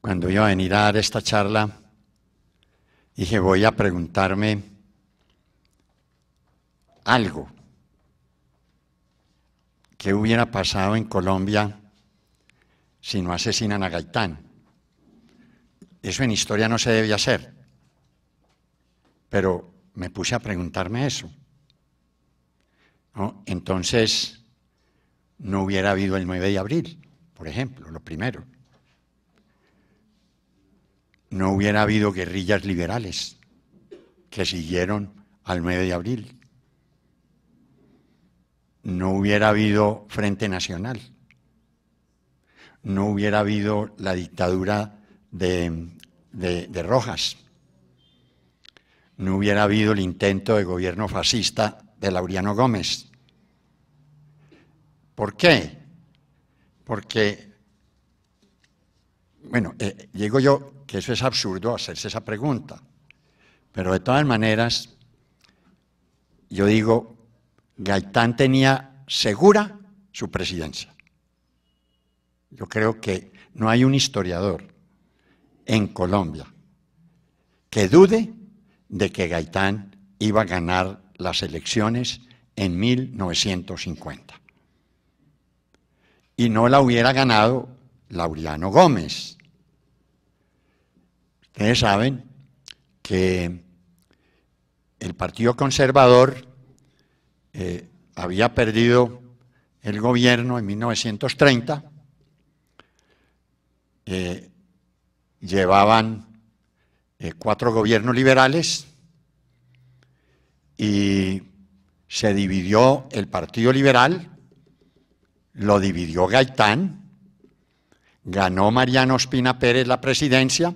Cuando iba a venir a dar esta charla, dije, voy a preguntarme algo que hubiera pasado en Colombia si no asesinan a Gaitán. Eso en historia no se debía hacer, pero me puse a preguntarme eso. Entonces, no hubiera habido el 9 de abril, por ejemplo, lo primero. No hubiera habido guerrillas liberales que siguieron al 9 de abril. No hubiera habido Frente Nacional. No hubiera habido la dictadura de Rojas no hubiera habido el intento de gobierno fascista de Laureano Gómez. ¿Por qué? Porque, bueno, digo eh, yo que eso es absurdo hacerse esa pregunta, pero de todas maneras, yo digo, Gaitán tenía segura su presidencia. Yo creo que no hay un historiador en Colombia que dude de que Gaitán iba a ganar las elecciones en 1950. Y no la hubiera ganado Laureano Gómez. Ustedes saben que el Partido Conservador eh, había perdido el gobierno en 1930, eh, llevaban eh, cuatro gobiernos liberales y se dividió el Partido Liberal, lo dividió Gaitán, ganó Mariano Ospina Pérez la presidencia,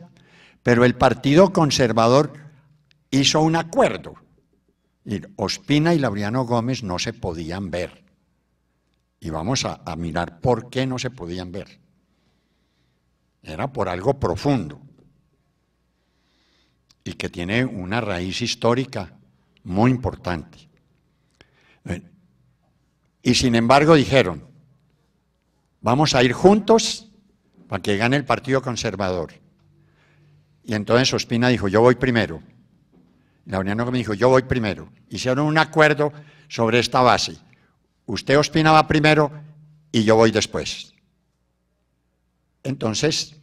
pero el Partido Conservador hizo un acuerdo. Y Ospina y Laureano Gómez no se podían ver. Y vamos a mirar por qué no se podían ver. Era por algo profundo y que tiene una raíz histórica muy importante. Eh, y sin embargo dijeron, vamos a ir juntos para que gane el Partido Conservador. Y entonces Ospina dijo, yo voy primero. La Unión Europea me dijo, yo voy primero. Hicieron un acuerdo sobre esta base. Usted Ospina va primero y yo voy después. Entonces,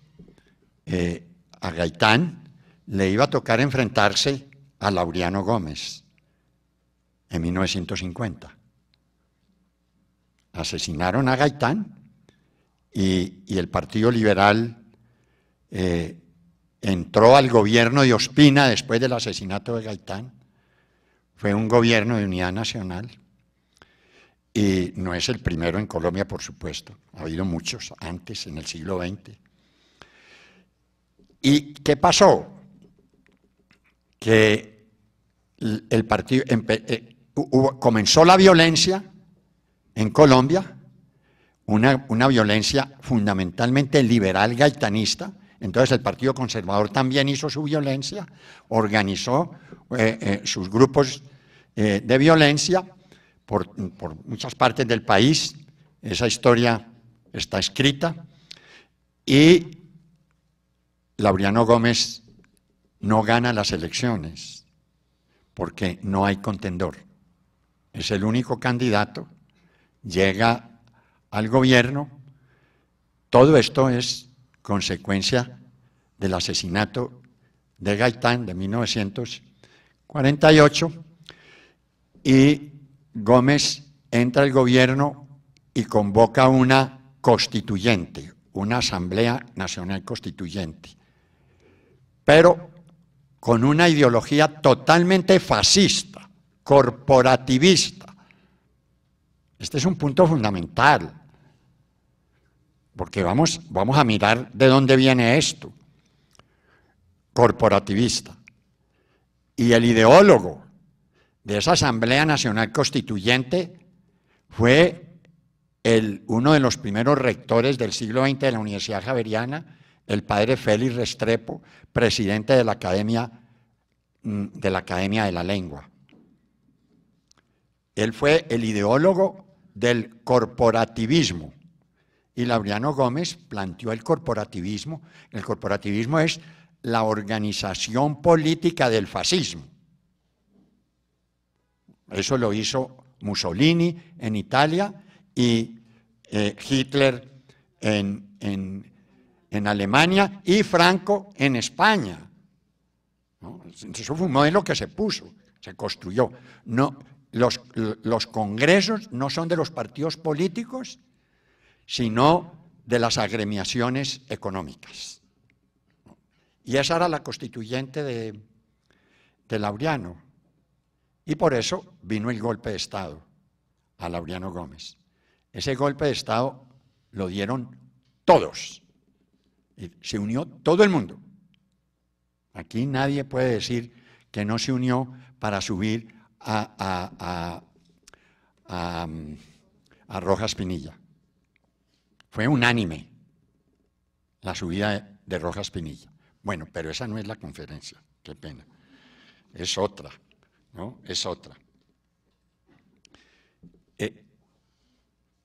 eh, a Gaitán le iba a tocar enfrentarse a Laureano Gómez en 1950. Asesinaron a Gaitán y, el Partido Liberal eh, entró al gobierno de Ospina después del asesinato de Gaitán. Fue un gobierno de unidad nacional y no es el primero en Colombia, por supuesto. Ha habido muchos antes, en el siglo XX. ¿Y qué pasó? que el partido eh, comenzó la violencia en Colombia, una, una violencia fundamentalmente liberal gaitanista, entonces el Partido Conservador también hizo su violencia, organizó eh, eh, sus grupos de violencia por, por, muchas partes del país. Esa historia está escrita. Y Laureano Gómez no gana las elecciones porque no hay contendor. Es el único candidato, llega al gobierno. Todo esto es consecuencia del asesinato de Gaitán de 1948 y Gómez entra al gobierno y convoca una constituyente, una Asamblea Nacional Constituyente. Pero con una ideología totalmente fascista, corporativista. Este es un punto fundamental, porque vamos, vamos a mirar de dónde viene esto, corporativista. Y el ideólogo de esa Asamblea Nacional Constituyente fue uno de los primeros rectores del siglo XX de la Universidad Javeriana, el padre Félix Restrepo, presidente mm, de la Academia de la, Lengua. Él fue el ideólogo del corporativismo. Y Laureano Gómez planteó el corporativismo. El corporativismo es la organización política del fascismo. Eso lo hizo Mussolini en Italia y eh, Hitler en, en, en Alemania y Franco en España. eso fue un modelo que se puso, se construyó. No, los, congresos no son de los partidos políticos, sino de las agremiaciones económicas. Y esa era la constituyente de, de, Laureano. Y por eso vino el golpe de Estado a Laureano Gómez. Ese golpe de Estado lo dieron todos se unió todo el mundo. Aquí nadie puede decir que no se unió para subir mm, a, Rojas Pinilla. Fue unánime la subida de, Rojas Pinilla. Bueno, pero esa no es la conferencia, qué pena. Es otra, ¿no? Es otra. Eh,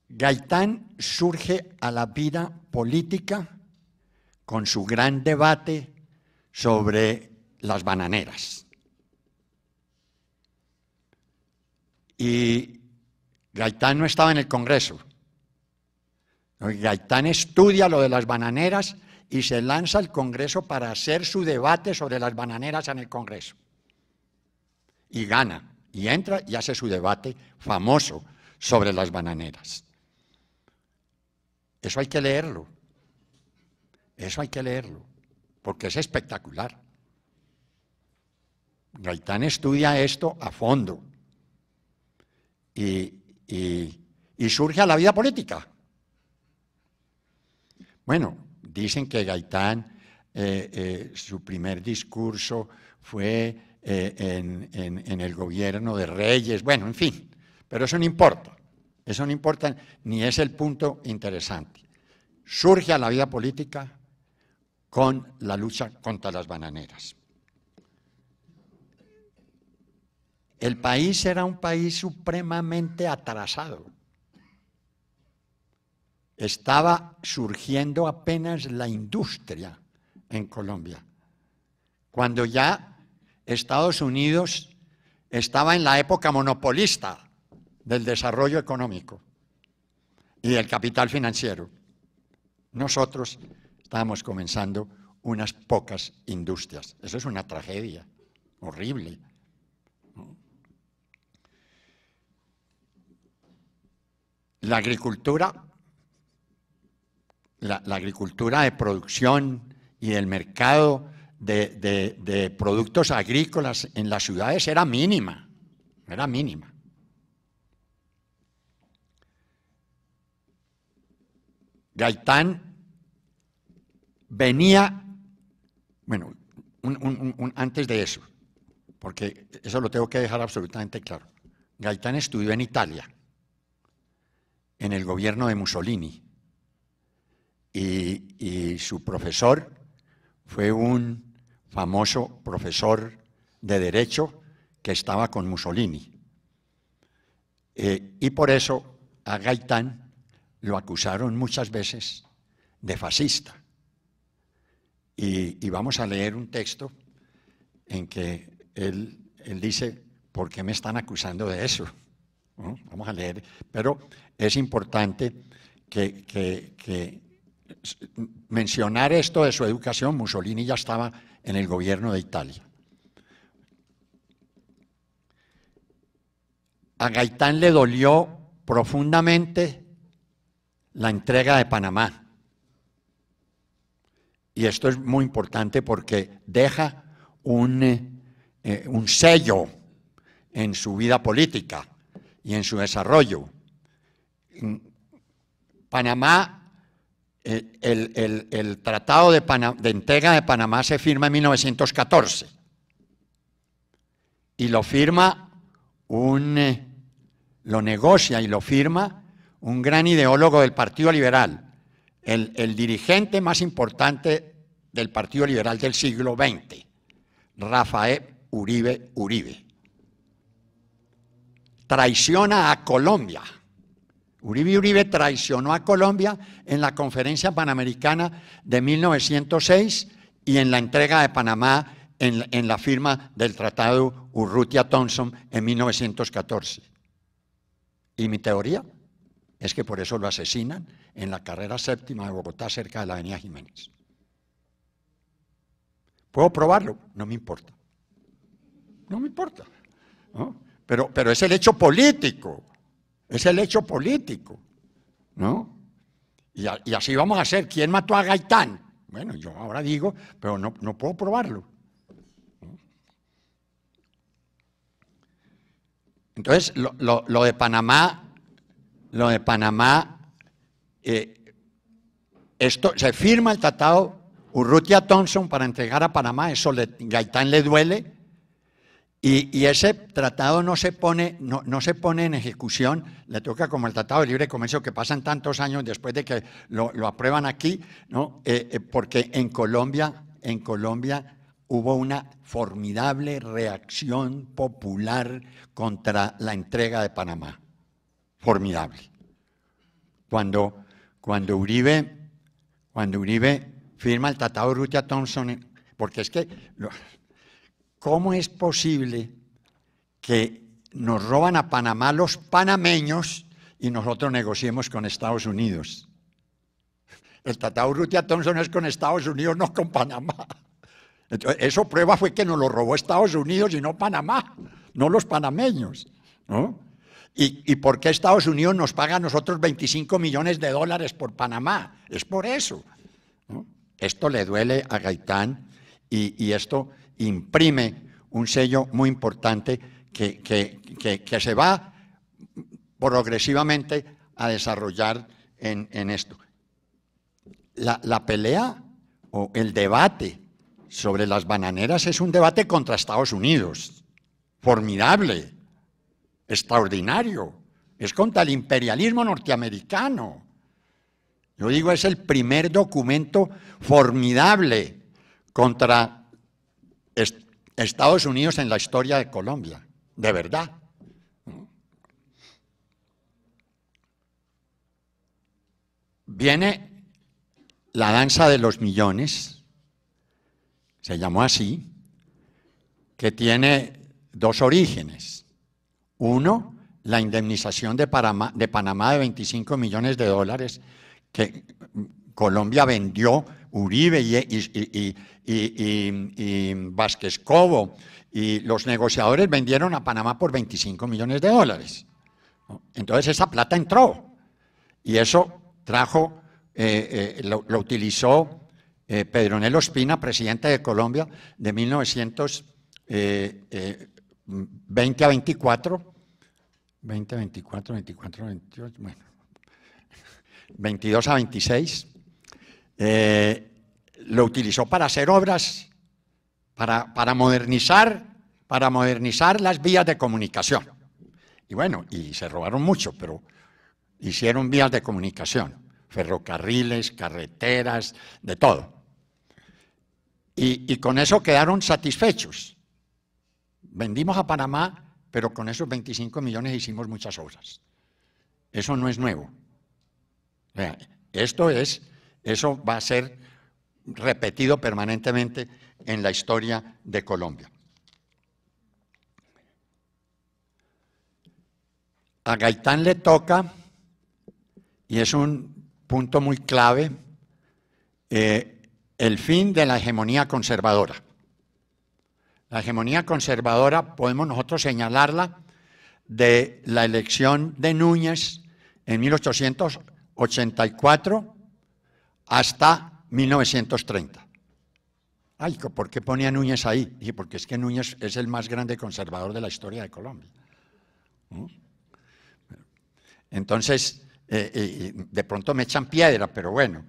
Gaitán surge a la vida política con su gran debate sobre las bananeras. Y Gaitán no estaba en el Congreso. Gaitán estudia lo de las bananeras y se lanza al Congreso para hacer su debate sobre las bananeras en el Congreso. Y gana, y entra y hace su debate famoso sobre las bananeras. Eso hay que leerlo. Eso hay que leerlo, porque es espectacular. Gaitán estudia esto a fondo y, surge a la vida política. Bueno, dicen que Gaitán, eh, eh, su primer discurso fue eh, en, el gobierno de Reyes, bueno, en fin, pero eso no importa, eso no importa ni es el punto interesante. Surge a la vida política con la lucha contra las bananeras. El país era un país supremamente atrasado. Estaba surgiendo apenas la industria en Colombia, cuando ya Estados Unidos estaba en la época monopolista del desarrollo económico y del capital financiero. Nosotros estábamos comenzando unas pocas industrias. Eso es una tragedia horrible. La agricultura, la, agricultura de producción y del mercado de, de productos agrícolas en las ciudades era mínima, era mínima. Gaitán venía, bueno, un, antes de eso, porque eso lo tengo que dejar absolutamente claro. Gaitán estudió en Italia, en el gobierno de Mussolini, y, su profesor fue un famoso profesor de derecho que estaba con Mussolini. Eh, y por eso a Gaitán lo acusaron muchas veces de fascista. Y, vamos a leer un texto en que él, él, dice, ¿por qué me están acusando de eso? Vamos a leer, pero es importante que, que, mencionar esto de su educación. Mussolini ya estaba en el gobierno de Italia. A Gaitán le dolió profundamente la entrega de Panamá y esto es muy importante porque deja eh, eh, un, sello en su vida política y en su desarrollo. Panamá, eh, el, Tratado de, de Entrega de Panamá se firma en 1914 y lo firma un, lo negocia y lo firma un gran ideólogo del Partido Liberal, el, dirigente más importante del Partido Liberal del siglo XX, Rafael Uribe Uribe. Traiciona a Colombia. Uribe Uribe traicionó a Colombia en la Conferencia Panamericana de 1906 y en la entrega de Panamá en, la firma del Tratado Urrutia-Thompson en 1914. ¿Y mi teoría? Es que por eso lo asesinan en la carrera séptima de Bogotá, cerca de la avenida Jiménez. ¿Puedo probarlo? No me importa. No me importa. Pero, pero es el hecho político. Es el hecho político. ¿No? Y, así vamos a hacer. ¿Quién mató a Gaitán? Bueno, yo ahora digo, pero no, no puedo probarlo. Entonces, lo, de Panamá lo de Panamá, eh, esto, se firma el tratado Urrutia Thompson para entregar a Panamá, eso le, Gaitán le duele, y, ese tratado no se, pone, no, no, se pone en ejecución, le toca como el Tratado de Libre Comercio que pasan tantos años después de que lo, aprueban aquí, ¿no? Eh, eh, porque en Colombia, en Colombia hubo una formidable reacción popular contra la entrega de Panamá formidable. Cuando, cuando, Uribe, cuando Uribe firma el Tratado Rutia Thompson, eh, porque es que, ¿cómo es posible que nos roban a Panamá los panameños y nosotros negociemos con Estados Unidos? El Tratado Rutia Thompson es con Estados Unidos, no con Panamá. eso prueba fue que nos lo robó Estados Unidos y no Panamá, no los panameños. ¿no? ¿Y, por qué Estados Unidos nos paga a nosotros 25 millones de dólares por Panamá? Es por eso. Esto le duele a Gaitán y, esto imprime un sello muy importante que, que, se va progresivamente a desarrollar en, esto. La, la, pelea o el debate sobre las bananeras es un debate contra Estados Unidos, formidable, extraordinario, es contra el imperialismo norteamericano. Yo digo, es el primer documento formidable contra Estados Unidos en la historia de Colombia, de verdad. Viene la danza de los millones, se llamó así, que tiene dos orígenes. Uno, la indemnización de Panamá, de Panamá 25 millones de dólares que Colombia vendió Uribe y, Vázquez Cobo y los negociadores vendieron a Panamá por 25 millones de dólares. Entonces esa plata entró y eso trajo, eh, eh, lo, utilizó eh, Pedro Nelo Espina, presidente de Colombia de 1900. 20 a 24, 20 a 24, 24 28, bueno, 22 a 26, eh, lo utilizó para hacer obras, para, para, modernizar, para modernizar las vías de comunicación. Y bueno, y se robaron mucho, pero hicieron vías de comunicación, ferrocarriles, carreteras, de todo. Y, y con eso quedaron satisfechos. Vendimos a Panamá, pero con esos 25 millones hicimos muchas obras. Eso no es nuevo. esto es, eso va a ser repetido permanentemente en la historia de Colombia. A Gaitán le toca, y es un punto muy clave, eh, el fin de la hegemonía conservadora. La hegemonía conservadora podemos nosotros señalarla de la elección de Núñez en 1884 hasta 1930. Ay, ¿por qué ponía Núñez ahí? Y porque es que Núñez es el más grande conservador de la historia de Colombia. ¿Mm? Entonces, eh, eh, eh, de pronto me echan piedra, pero bueno,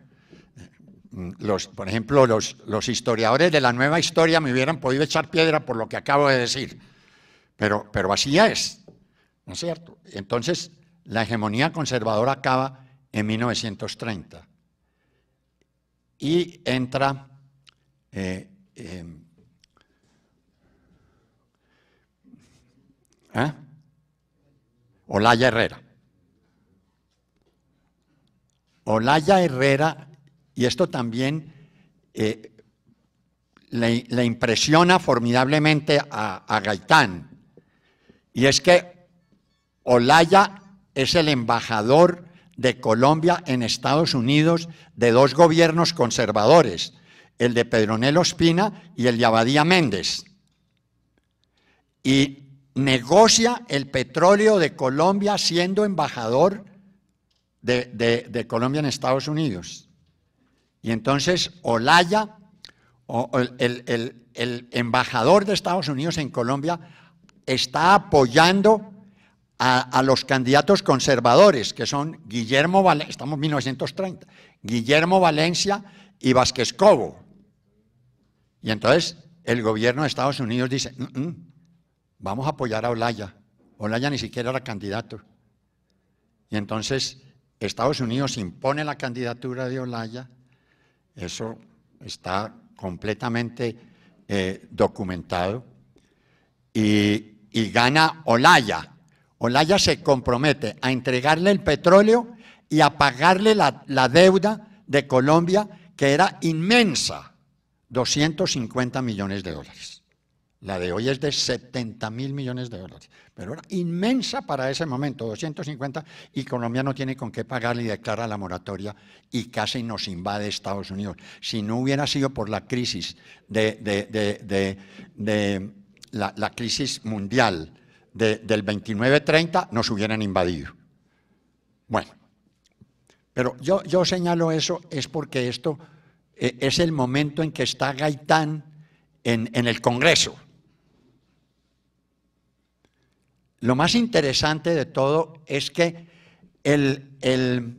Mm, por ejemplo, los, los historiadores de la nueva historia me hubieran podido echar piedra por lo que acabo de decir, pero, pero así es, ¿no es cierto? Entonces, la hegemonía conservadora acaba en 1930 y entra eh, em, eh, Olaya Herrera. Olaya Herrera y esto también eh, le, impresiona formidablemente a, Gaitán. Y es que Olaya es el embajador de Colombia en Estados Unidos de dos gobiernos conservadores, el de Pedronel Ospina y el de Abadía Méndez. Y negocia el petróleo de Colombia siendo embajador de Colombia en Estados Unidos. Y entonces Olaya, el, embajador de Estados Unidos en Colombia, está apoyando a, los candidatos conservadores, que son Guillermo Valencia, estamos 1930, Guillermo Valencia y Vázquez Cobo. Y entonces el gobierno de Estados Unidos dice, mm, mm, vamos a apoyar a Olaya. Olaya ni siquiera era candidato. Y entonces Estados Unidos impone la candidatura de Olaya eso está completamente eh, documentado. Y, gana Olaya. Olaya se compromete a entregarle el petróleo y a pagarle la, la deuda de Colombia, que era inmensa, 250 millones de dólares. La de hoy es de 70 mil millones de dólares, pero era inmensa para ese momento, 250, y Colombia no tiene con qué pagar y declara la moratoria y casi nos invade Estados Unidos. Si no hubiera sido por la crisis, de, la, crisis mundial del 29-30, nos hubieran invadido. Bueno, pero yo, señalo eso es porque esto eh, es el momento en que está Gaitán en el Congreso. Lo más interesante de todo es que el, el,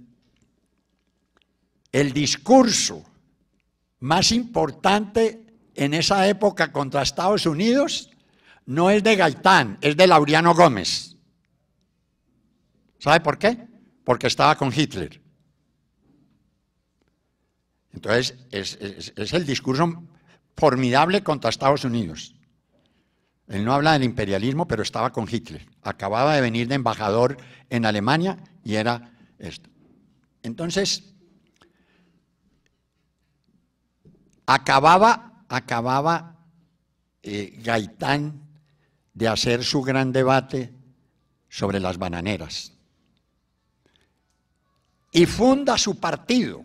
discurso más importante en esa época contra Estados Unidos no es de Gaitán, es de Laureano Gómez. ¿Sabe por qué? Porque estaba con Hitler. Entonces, es el discurso formidable contra Estados Unidos. Él no habla del imperialismo, pero estaba con Hitler. Acababa de venir de embajador en Alemania y era esto. Entonces, acababa, acababa eh, Gaitán de hacer su gran debate sobre las bananeras. Y funda su partido,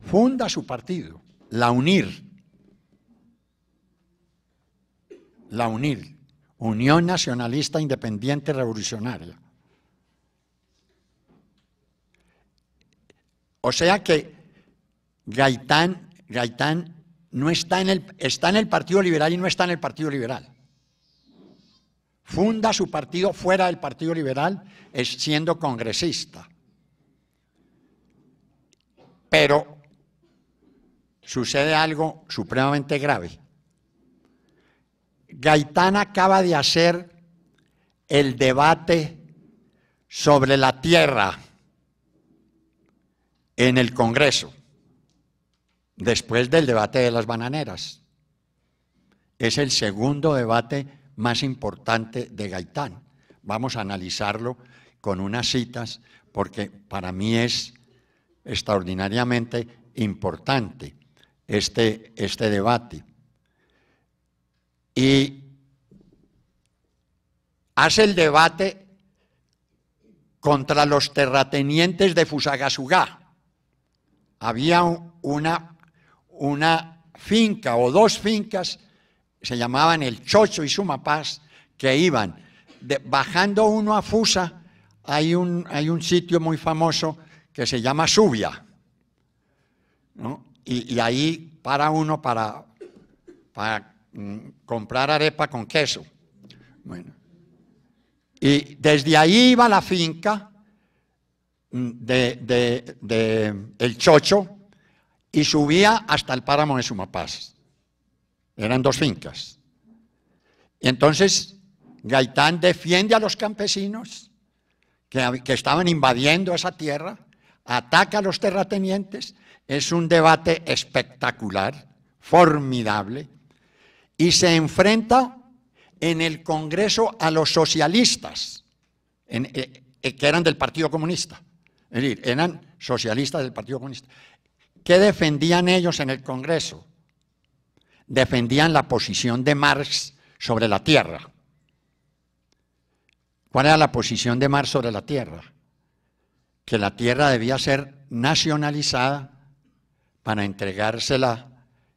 funda su partido, la UNIR, la UNIL, Unión Nacionalista Independiente Revolucionaria. O sea que Gaitán, Gaitán no está en el, está en el Partido Liberal y no está en el Partido Liberal. Funda su partido fuera del Partido Liberal siendo congresista. Pero sucede algo supremamente grave. Gaitán acaba de hacer el debate sobre la tierra en el Congreso, después del debate de las bananeras. Es el segundo debate más importante de Gaitán. Vamos a analizarlo con unas citas porque para mí es extraordinariamente importante este, este debate y hace el debate contra los terratenientes de Fusagasugá. Había una, una finca o dos fincas, se llamaban el Chocho y Sumapaz, que iban bajando uno a Fusa, hay un, hay un sitio muy famoso que se llama Subia. Y, ahí para uno para, para Mm, comprar arepa con queso. Bueno. Y desde ahí iba la finca mm, de, El Chocho y subía hasta el páramo de Sumapaz. Eran dos fincas. Y entonces Gaitán defiende a los campesinos que, que estaban invadiendo esa tierra, ataca a los terratenientes. Es un debate espectacular, formidable y se enfrenta en el Congreso a los socialistas, eh, eh, que eran del Partido Comunista. Es decir, eran socialistas del Partido Comunista. ¿Qué defendían ellos en el Congreso? Defendían la posición de Marx sobre la Tierra. ¿Cuál era la posición de Marx sobre la Tierra? Que la Tierra debía ser nacionalizada para entregársela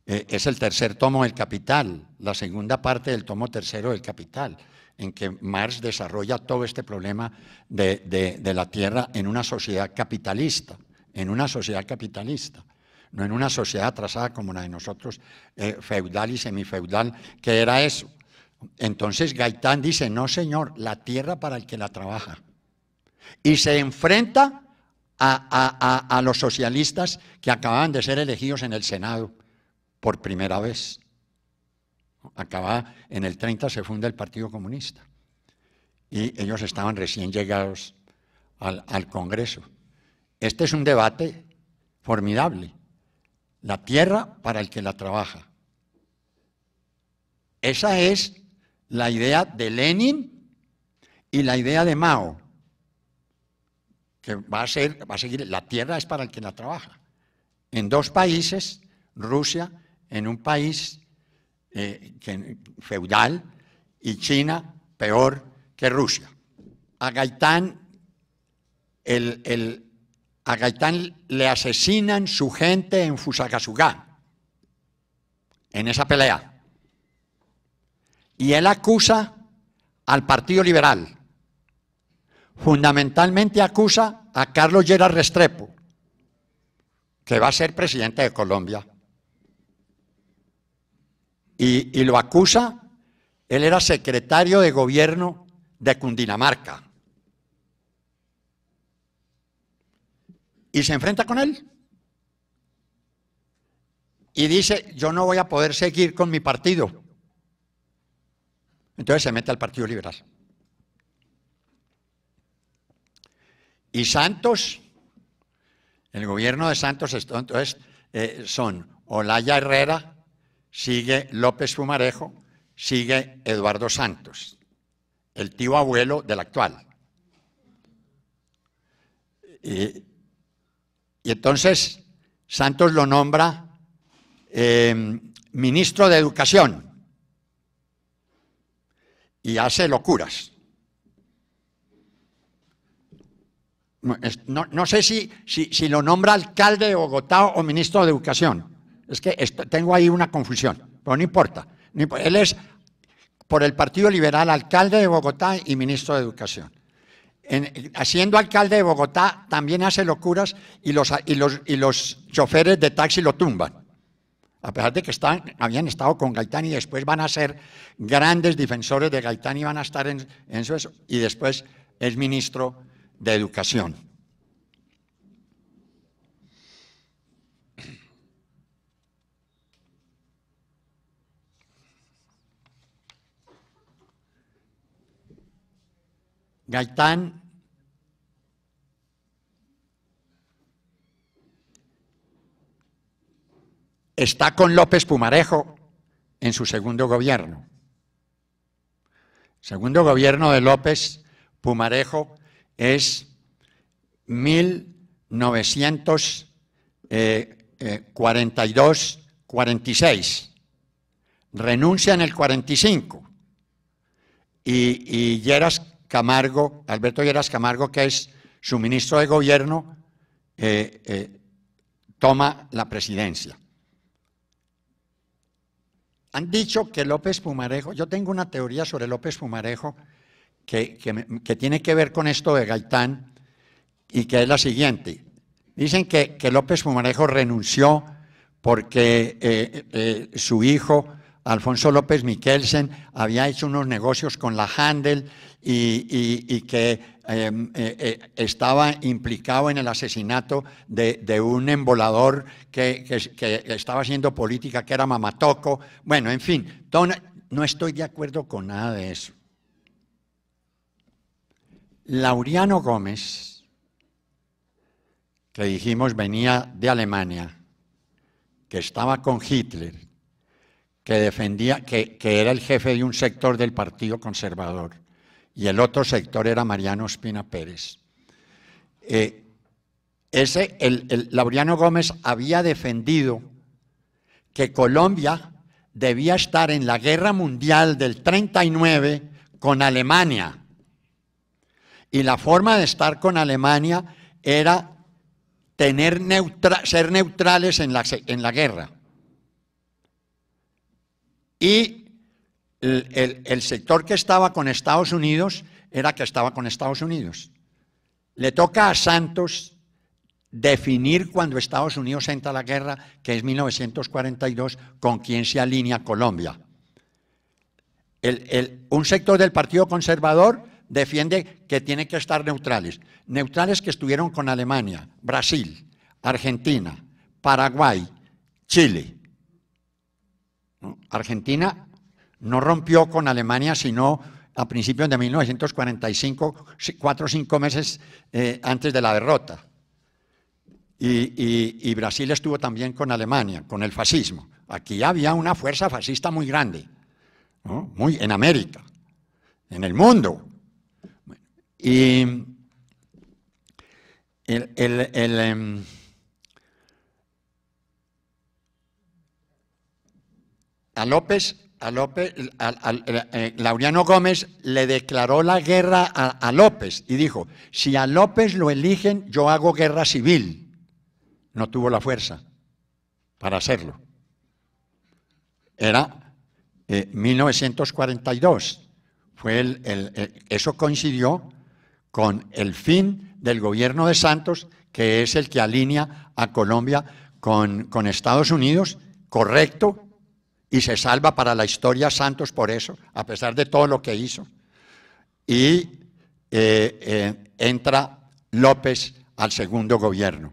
eh, es el tercer tomo del Capital, la segunda parte del tomo tercero del Capital, en que Marx desarrolla todo este problema de, la tierra en una sociedad capitalista, en una sociedad capitalista no en una sociedad atrasada como la de nosotros, eh, feudal y semifeudal, que era eso. Entonces Gaitán dice, no señor, la tierra para el que la trabaja. Y se enfrenta a, a los socialistas que acababan de ser elegidos en el Senado por primera vez. Acaba, en el 30 se funda el Partido Comunista y ellos estaban recién llegados al, Congreso. Este es un debate formidable. La tierra para el que la trabaja. Esa es la idea de Lenin y la idea de Mao, que va a, ser, va a seguir, la tierra es para el que la trabaja. En dos países, Rusia en un país eh, feudal y China peor que Rusia. A Gaitán, el, el, a Gaitán le asesinan su gente en Fusagasugá, en esa pelea. Y él acusa al Partido Liberal. Fundamentalmente acusa a Carlos Lleras Restrepo, que va a ser presidente de Colombia y, lo acusa, él era secretario de gobierno de Cundinamarca. Y se enfrenta con él. Y dice, yo no voy a poder seguir con mi partido. Entonces se mete al Partido Liberal. Y Santos, el gobierno de Santos, entonces eh, son Olaya Herrera, sigue López Fumarejo, sigue Eduardo Santos, el tío abuelo del actual. Y, entonces Santos lo nombra em, ministro de Educación y hace locuras. No, sé si, si lo nombra alcalde de Bogotá o ministro de Educación es que tengo ahí una confusión, pero no importa. Él es, por el Partido Liberal, alcalde de Bogotá y ministro de Educación. Haciendo alcalde de Bogotá, también hace locuras y los, y los, choferes de taxi lo tumban. A pesar de que están, habían estado con Gaitán y después van a ser grandes defensores de Gaitán y van a estar en, en eso, y después es ministro de Educación. Gaitán está con López Pumarejo en su segundo gobierno. Segundo gobierno de López Pumarejo es 1942-46. Eh, eh, Renuncia en el 45 y, y Lleras Camargo, Alberto Lleras Camargo, que es su ministro de gobierno, eh, eh, toma la presidencia. Han dicho que López Pumarejo, yo tengo una teoría sobre López Pumarejo que, tiene que ver con esto de Gaitán y que es la siguiente. Dicen que, López Pumarejo renunció porque eh, su hijo, Alfonso López Miquelsen, había hecho unos negocios con la Handel y, que em, eh, eh, estaba implicado en el asesinato de, un embolador que, estaba haciendo política, que era Mamatoco. Bueno, en fin, no estoy de acuerdo con nada de eso. Lauriano Gómez, que dijimos venía de Alemania, que estaba con Hitler, que defendía, que, era el jefe de un sector del Partido Conservador, y el otro sector era Mariano Espina Pérez. Eh, ese, el, Laureano Gómez había defendido que Colombia debía estar en la guerra mundial del 39 con Alemania. Y la forma de estar con Alemania era tener ser neutrales en la, en la guerra. Y el, sector que estaba con Estados Unidos era que estaba con Estados Unidos. Le toca a Santos definir cuando Estados Unidos entra a la guerra, que es 1942, con quién se alinea Colombia. un sector del Partido Conservador defiende que tiene que estar neutrales. Neutrales que estuvieron con Alemania, Brasil, Argentina, Paraguay, Chile. Argentina no rompió con Alemania sino a principios de 1945, cuatro o cinco meses eh, antes de la derrota. Y, Brasil estuvo también con Alemania, con el fascismo. Aquí había una fuerza fascista muy grande, muy en América, en el mundo. Y em, a López a López, eh, Laureano Gómez le declaró la guerra a, López y dijo, si a López lo eligen, yo hago guerra civil. No tuvo la fuerza para hacerlo. Era 1942. Eh, Fue eso coincidió con el fin del gobierno de Santos, que es el que alinea a Colombia con Estados Unidos, correcto, y se salva para la historia Santos por eso, a pesar de todo lo que hizo. Y eh, eh, entra López al segundo gobierno.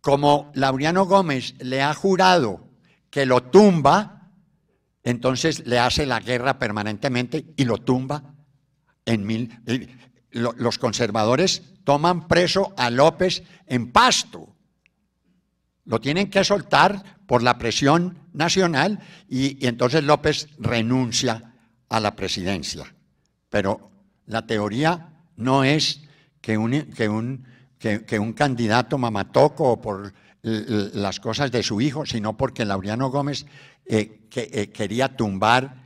Como Lauriano Gómez le ha jurado que lo tumba, entonces le hace la guerra permanentemente y lo tumba en mil. los conservadores toman preso a López en pasto. Lo tienen que soltar por la presión nacional y, entonces López renuncia a la presidencia. Pero la teoría no es que un, que un, que, candidato mamatoco por las cosas de su hijo, sino porque Laureano Gómez eh, eh, quería tumbar,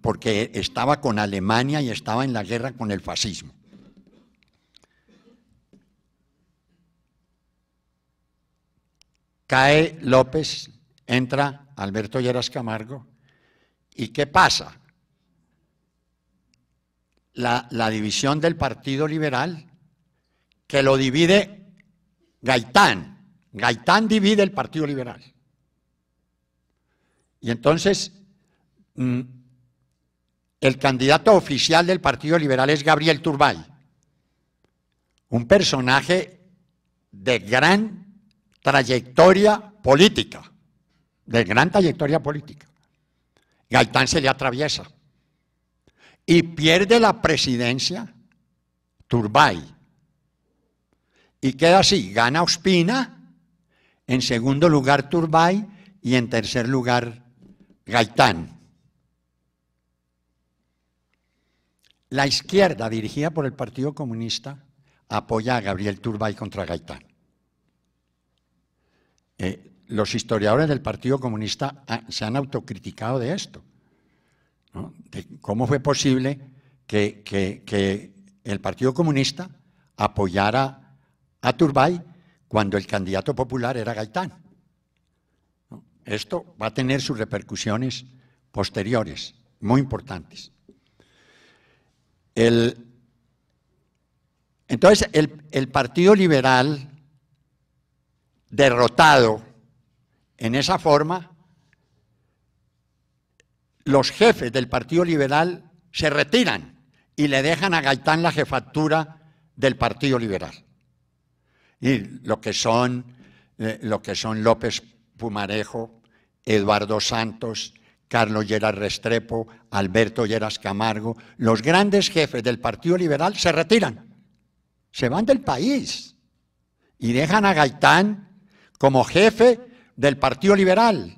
porque estaba con Alemania y estaba en la guerra con el fascismo. Cae López, entra Alberto Lleras Camargo. ¿Y qué pasa? La, la división del Partido Liberal, que lo divide Gaitán. Gaitán divide el Partido Liberal. Y entonces, mm, el candidato oficial del Partido Liberal es Gabriel Turbay, un personaje de gran trayectoria política, de gran trayectoria política. Gaitán se le atraviesa y pierde la presidencia Turbay. Y queda así, gana Ospina, en segundo lugar Turbay y en tercer lugar Gaitán. La izquierda, dirigida por el Partido Comunista, apoya a Gabriel Turbay contra Gaitán. Eh, los historiadores del Partido Comunista se han autocriticado de esto, de cómo fue posible que, el Partido Comunista apoyara a Turbay cuando el candidato popular era Gaitán. Esto va a tener sus repercusiones posteriores, muy importantes. El, entonces, el Partido Liberal derrotado en esa forma, los jefes del Partido Liberal se retiran y le dejan a Gaitán la jefatura del Partido Liberal. Y lo que son, eh, lo que son López Pumarejo, Eduardo Santos, Carlos Lleras Restrepo, Alberto Lleras Camargo, los grandes jefes del Partido Liberal se retiran, se van del país y dejan a Gaitán como jefe del Partido Liberal.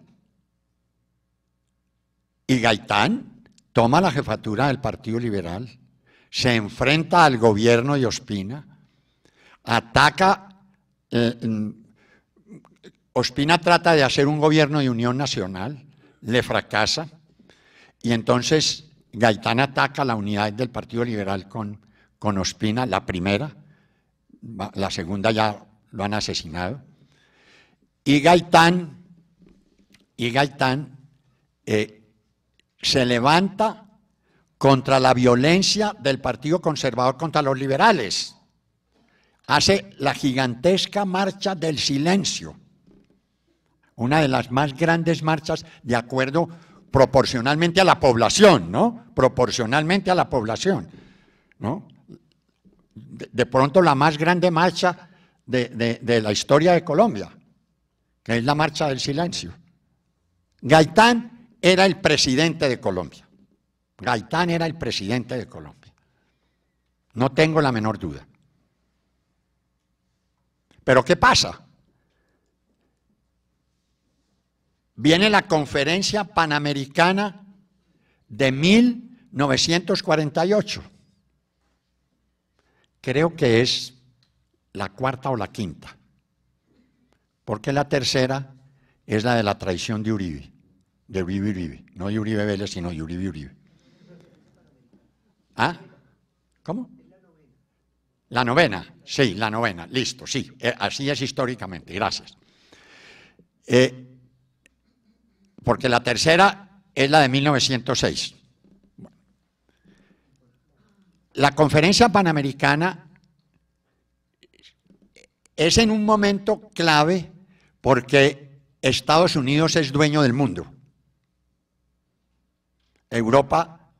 Y Gaitán toma la jefatura del Partido Liberal, se enfrenta al gobierno de Ospina, ataca, eh, Ospina trata de hacer un gobierno de unión nacional, le fracasa, y entonces Gaitán ataca la unidad del Partido Liberal con, con Ospina, la primera, la segunda ya lo han asesinado. Y Gaitán, y eh, se levanta contra la violencia del Partido Conservador contra los liberales. Hace la gigantesca marcha del silencio, una de las más grandes marchas de acuerdo proporcionalmente a la población, ¿no? Proporcionalmente a la población, ¿no? De, pronto la más grande marcha de la historia de Colombia que es la marcha del silencio. Gaitán era el presidente de Colombia. Gaitán era el presidente de Colombia. No tengo la menor duda. Pero ¿qué pasa? Viene la conferencia panamericana de 1948. Creo que es la cuarta o la quinta. Porque la tercera es la de la traición de Uribe, de Uribe Uribe, no de Uribe Vélez, sino de Uribe Uribe. ¿Ah? ¿Cómo? La novena, sí, la novena, listo, sí, eh, así es históricamente, gracias. Eh, porque la tercera es la de 1906. La conferencia panamericana es en un momento clave porque Estados Unidos es dueño del mundo. Europa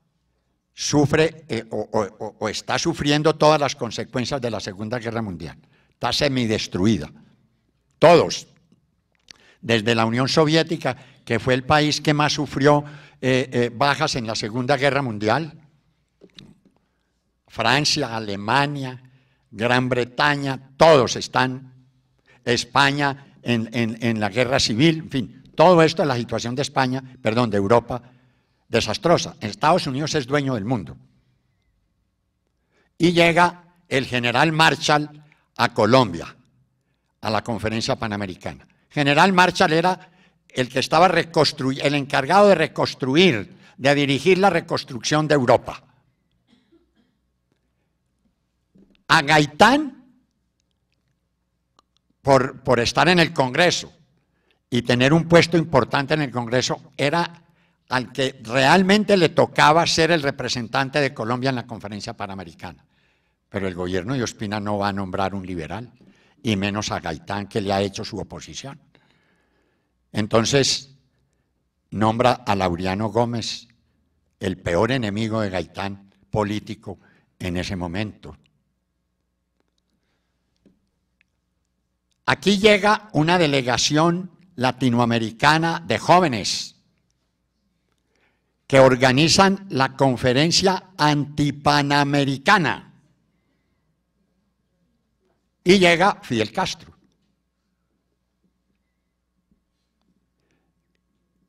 sufre eh, o, está sufriendo todas las consecuencias de la Segunda Guerra Mundial. Está semidestruida. Todos, desde la Unión Soviética, que fue el país que más sufrió eh, eh, bajas en la Segunda Guerra Mundial, Francia, Alemania, Gran Bretaña, todos están, España en, la guerra civil, en fin, todo esto es la situación de España, perdón, de Europa, desastrosa. Estados Unidos es dueño del mundo. Y llega el general Marshall a Colombia, a la conferencia panamericana. General Marshall era el que estaba el encargado de reconstruir, de dirigir la reconstrucción de Europa. A Gaitán por, estar en el Congreso y tener un puesto importante en el Congreso, era al que realmente le tocaba ser el representante de Colombia en la conferencia panamericana. Pero el gobierno de Ospina no va a nombrar un liberal, y menos a Gaitán, que le ha hecho su oposición. Entonces, nombra a Laureano Gómez, el peor enemigo de Gaitán político en ese momento, Aquí llega una delegación latinoamericana de jóvenes que organizan la conferencia antipanamericana. Y llega Fidel Castro.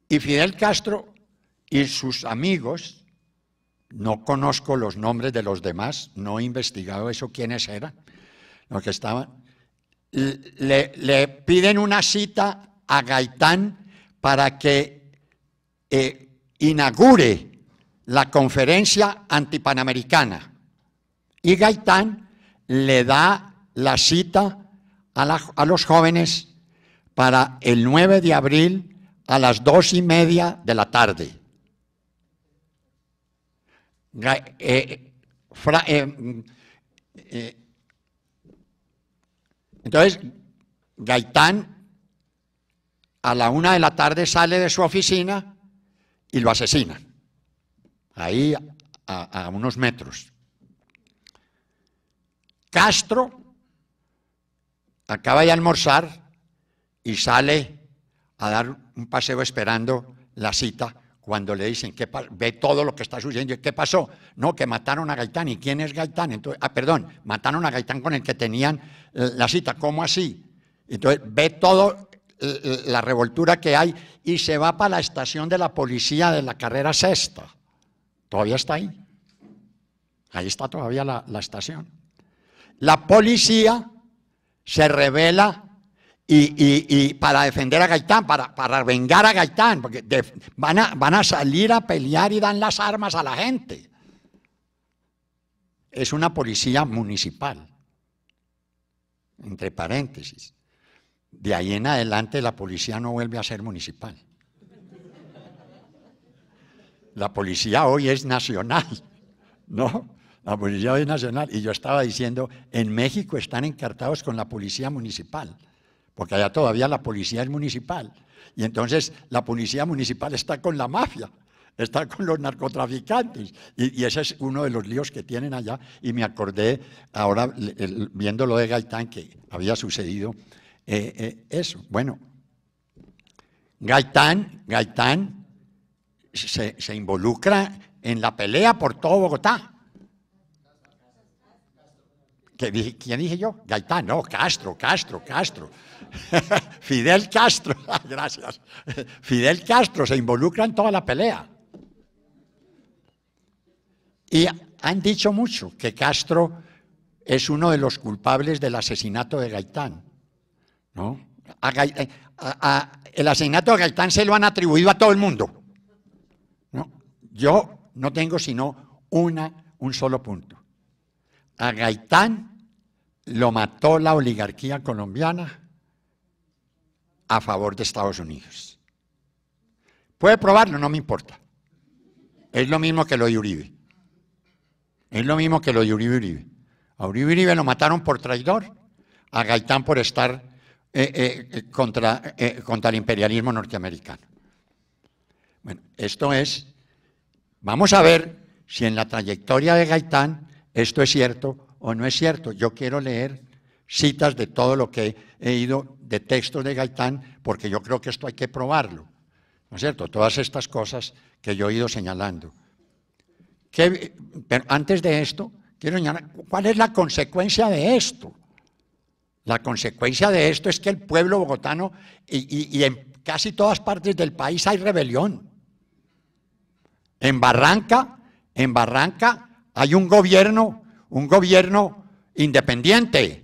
Y Fidel Castro y sus amigos, no conozco los nombres de los demás, no he investigado eso, quiénes eran, los que estaban, le, piden una cita a Gaitán para que eh, inaugure la conferencia antipanamericana. Y Gaitán le da la cita a, los jóvenes para el 9 de abril a las dos y media de la tarde. Eh, eh, mm, entonces, Gaitán a la una de la tarde sale de su oficina y lo asesina, ahí a, unos metros. Castro acaba de almorzar y sale a dar un paseo esperando la cita cuando le dicen que ve todo lo que está sucediendo y qué pasó. No, que mataron a Gaitán. ¿Y quién es Gaitán? Entonces, ah, perdón, mataron a Gaitán con el que tenían la cita, ¿cómo así? Entonces ve toda eh, eh, la revoltura que hay y se va para la estación de la policía de la carrera sexta. Todavía está ahí. Ahí está todavía la, estación. La policía se revela y, para defender a Gaitán, para, vengar a Gaitán, porque van, a, van a salir a pelear y dan las armas a la gente. Es una policía municipal entre paréntesis. De ahí en adelante la policía no vuelve a ser municipal. La policía hoy es nacional, ¿no? La policía hoy es nacional. Y yo estaba diciendo, en México están encartados con la policía municipal, porque allá todavía la policía es municipal. Y entonces la policía municipal está con la mafia está con los narcotraficantes. Y, ese es uno de los líos que tienen allá. Y me acordé ahora, viéndolo de Gaitán, que había sucedido eh, eh, eso. Bueno, Gaitán, Gaitán se, involucra en la pelea por todo Bogotá. Dije, ¿Quién dije yo? Gaitán, no, Castro, Castro, Castro. Fidel Castro, gracias. Fidel Castro se involucra en toda la pelea. Y han dicho mucho que Castro es uno de los culpables del asesinato de Gaitán. ¿no? Eh, el asesinato de Gaitán se lo han atribuido a todo el mundo. Yo no tengo sino una, un solo punto. A Gaitán lo mató la oligarquía colombiana a favor de Estados Unidos. Puede probarlo, no me importa. Es lo mismo que lo de Uribe. Es lo mismo que lo de Uribe Uribe. A Uribe Uribe lo mataron por traidor, a Gaitán por estar eh, eh, eh, contra, contra el imperialismo norteamericano. Bueno, esto es, vamos a ver si en la trayectoria de Gaitán esto es cierto o no es cierto. Yo quiero leer citas de todo lo que he ido de textos de Gaitán, porque yo creo que esto hay que probarlo. ¿No es cierto? Todas estas cosas que yo he ido señalando pero antes de esto, quiero señalar, ¿cuál es la consecuencia de esto? La consecuencia de esto es que el pueblo bogotano y, en casi todas partes del país hay rebelión. En Barranca, en Barranca hay un gobierno, un gobierno independiente,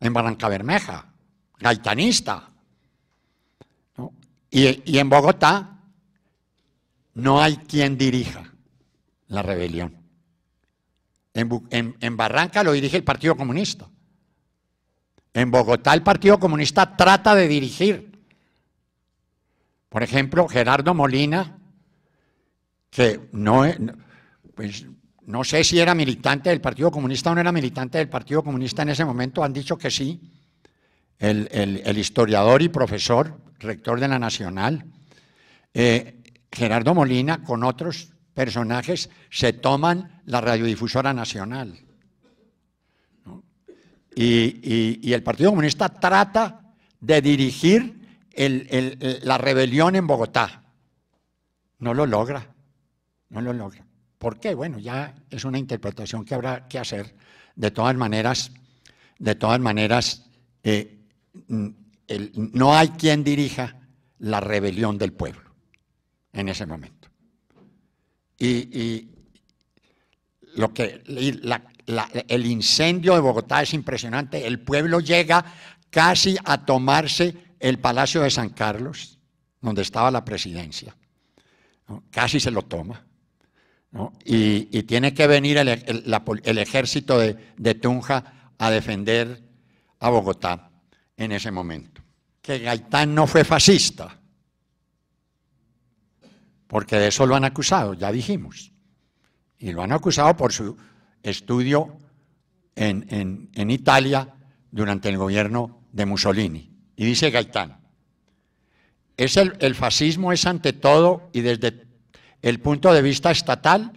en Barranca Bermeja, gaitanista. y en Bogotá no hay quien dirija la rebelión. En, Barranca lo dirige el Partido Comunista. En Bogotá el Partido Comunista trata de dirigir. Por ejemplo, Gerardo Molina, que no, e, pues, no sé si era militante del Partido Comunista o no era militante del Partido Comunista en ese momento, han dicho que sí. El, historiador y profesor, rector de la Nacional, eh, Gerardo Molina, con otros personajes se toman la radiodifusora nacional. Y, el Partido Comunista trata de dirigir la rebelión en Bogotá. No lo logra, no lo logra. ¿Por qué? Bueno, ya es una interpretación que habrá que hacer. De todas maneras, de todas maneras, eh, no hay quien dirija la rebelión del pueblo en ese momento y, lo que, el incendio de Bogotá es impresionante. El pueblo llega casi a tomarse el Palacio de San Carlos, donde estaba la presidencia. Casi se lo toma. Y, tiene que venir el, ejército de, Tunja a defender a Bogotá en ese momento. Que Gaitán no fue fascista, porque de eso lo han acusado, ya dijimos. Y lo han acusado por su estudio en, Italia durante el gobierno de Mussolini. Y dice Gaetano: es el, el fascismo es ante todo y desde el punto de vista estatal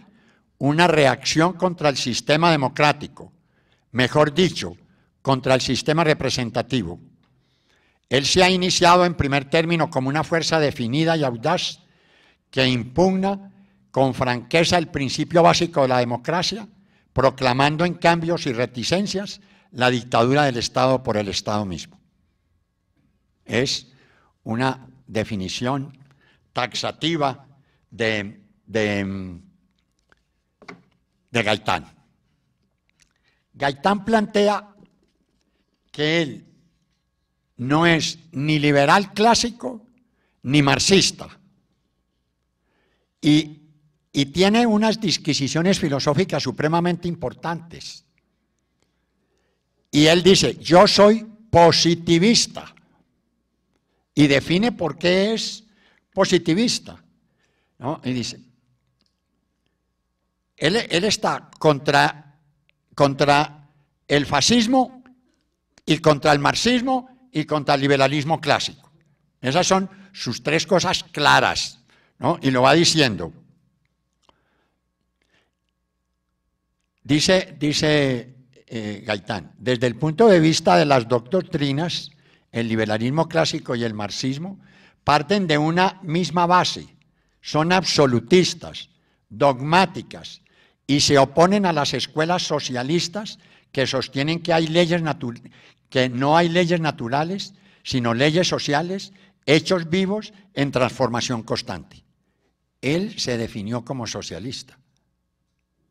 una reacción contra el sistema democrático, mejor dicho, contra el sistema representativo. Él se ha iniciado en primer término como una fuerza definida y audaz que impugna con franqueza el principio básico de la democracia, proclamando en cambios y reticencias la dictadura del Estado por el Estado mismo. Es una definición taxativa de, de, de Gaitán. Gaitán plantea que él no es ni liberal clásico ni marxista y, tiene unas disquisiciones filosóficas supremamente importantes. Y él dice, yo soy positivista. Y define por qué es positivista. Y dice, él, está contra, contra el fascismo y contra el marxismo y contra el liberalismo clásico. Esas son sus tres cosas claras. Y lo va diciendo. Dice, dice eh, Gaitán, desde el punto de vista de las doctrinas, el liberalismo clásico y el marxismo, parten de una misma base, son absolutistas, dogmáticas, y se oponen a las escuelas socialistas que sostienen que, hay leyes que no hay leyes naturales, sino leyes sociales, hechos vivos en transformación constante. Él se definió como socialista.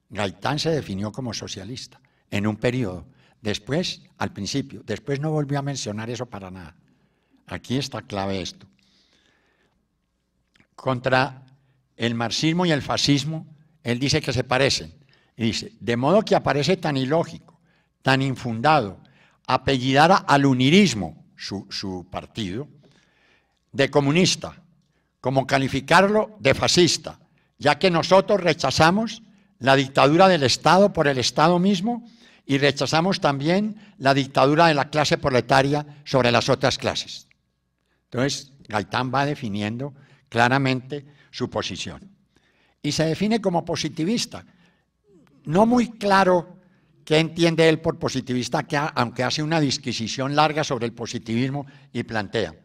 Gaitán se definió como socialista en un periodo. Después, al principio, después no volvió a mencionar eso para nada. Aquí está clave esto. Contra el marxismo y el fascismo, él dice que se parecen. Y dice, de modo que aparece tan ilógico, tan infundado, apellidar al unirismo, su, su partido, de comunista, como calificarlo de fascista, ya que nosotros rechazamos la dictadura del Estado por el Estado mismo y rechazamos también la dictadura de la clase proletaria sobre las otras clases. Entonces, Gaitán va definiendo claramente su posición. Y se define como positivista. No muy claro qué entiende él por positivista, aunque hace una disquisición larga sobre el positivismo y plantea.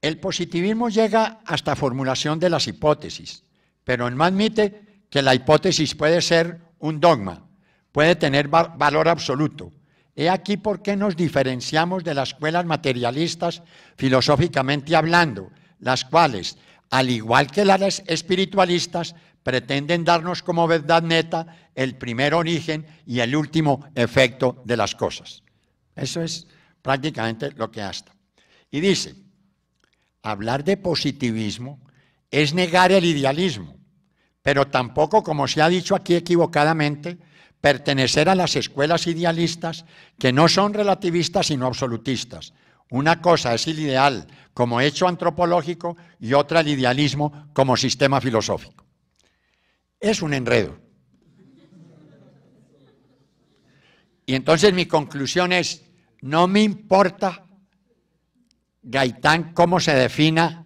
El positivismo llega hasta formulación de las hipótesis, pero no admite que la hipótesis puede ser un dogma, puede tener valor absoluto. He aquí por qué nos diferenciamos de las escuelas materialistas filosóficamente hablando, las cuales, al igual que las espiritualistas, pretenden darnos como verdad neta el primer origen y el último efecto de las cosas. Eso es prácticamente lo que hasta. Y dice, hablar de positivismo es negar el idealismo, pero tampoco, como se ha dicho aquí equivocadamente, pertenecer a las escuelas idealistas que no son relativistas sino absolutistas. Una cosa es el ideal como hecho antropológico y otra el idealismo como sistema filosófico. Es un enredo. Y entonces mi conclusión es, no me importa Gaitán cómo se defina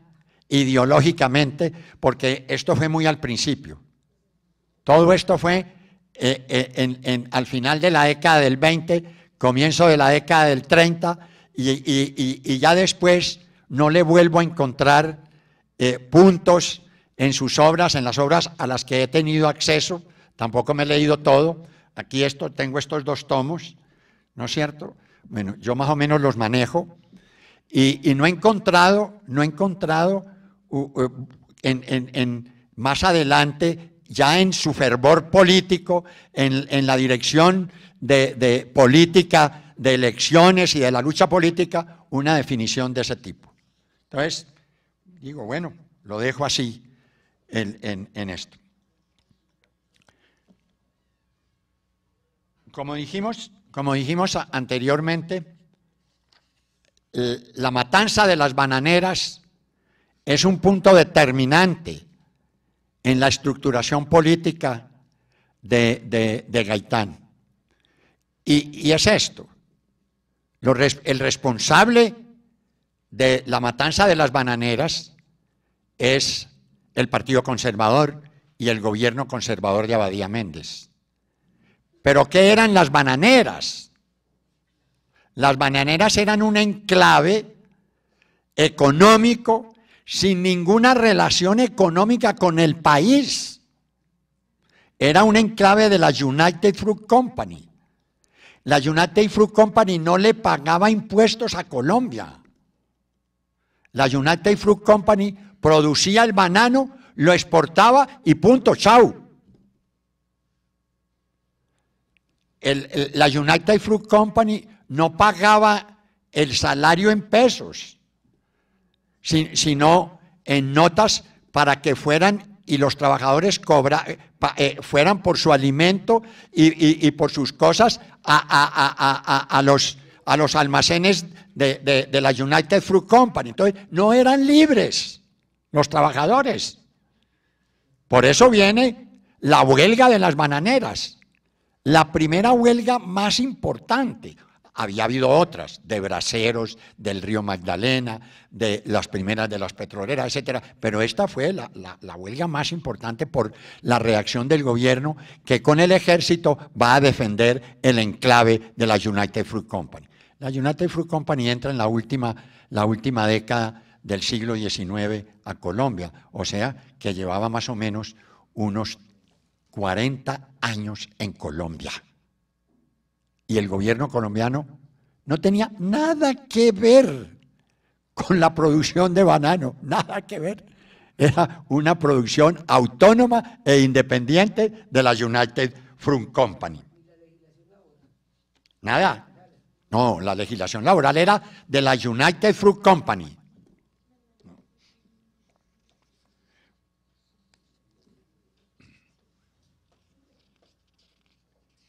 ideológicamente, porque esto fue muy al principio. Todo esto fue eh, eh, al final de la década del 20, comienzo de la década del 30, y, ya después no le vuelvo a encontrar eh, puntos en sus obras, en las obras a las que he tenido acceso, tampoco me he leído todo, aquí esto, tengo estos dos tomos, ¿no es cierto? Bueno, yo más o menos los manejo. Y, no he encontrado, no he encontrado en, más adelante, ya en su fervor político, en, la dirección de, política, de elecciones y de la lucha política, una definición de ese tipo. Entonces, digo, bueno, lo dejo así en, en, esto. Como dijimos, como dijimos anteriormente, la matanza de las bananeras es un punto determinante en la estructuración política de, Gaitán. Y, es esto, el responsable de la matanza de las bananeras es el Partido Conservador y el gobierno conservador de Abadía Méndez. Pero ¿qué eran las bananeras? Las bananeras eran un enclave económico sin ninguna relación económica con el país. Era un enclave de la United Fruit Company. La United Fruit Company no le pagaba impuestos a Colombia. La United Fruit Company producía el banano, lo exportaba y punto, chau. la United Fruit Company no pagaba el salario en pesos, sino en notas para que fueran y los trabajadores eh, eh, fueran por su alimento y, por sus cosas a, los almacenes de, de, la United Fruit Company. Entonces, no eran libres los trabajadores. Por eso viene la huelga de las bananeras, la primera huelga más importante había habido otras, de braseros del río Magdalena, de las primeras de las petroleras, etcétera, pero esta fue la, huelga más importante por la reacción del gobierno que con el ejército va a defender el enclave de la United Fruit Company. La United Fruit Company entra en la última, la última década del siglo XIX a Colombia, o sea, que llevaba más o menos unos 40 años en Colombia y el gobierno colombiano no tenía nada que ver con la producción de banano, nada que ver. Era una producción autónoma e independiente de la United Fruit Company. Nada. No, la legislación laboral era de la United Fruit Company.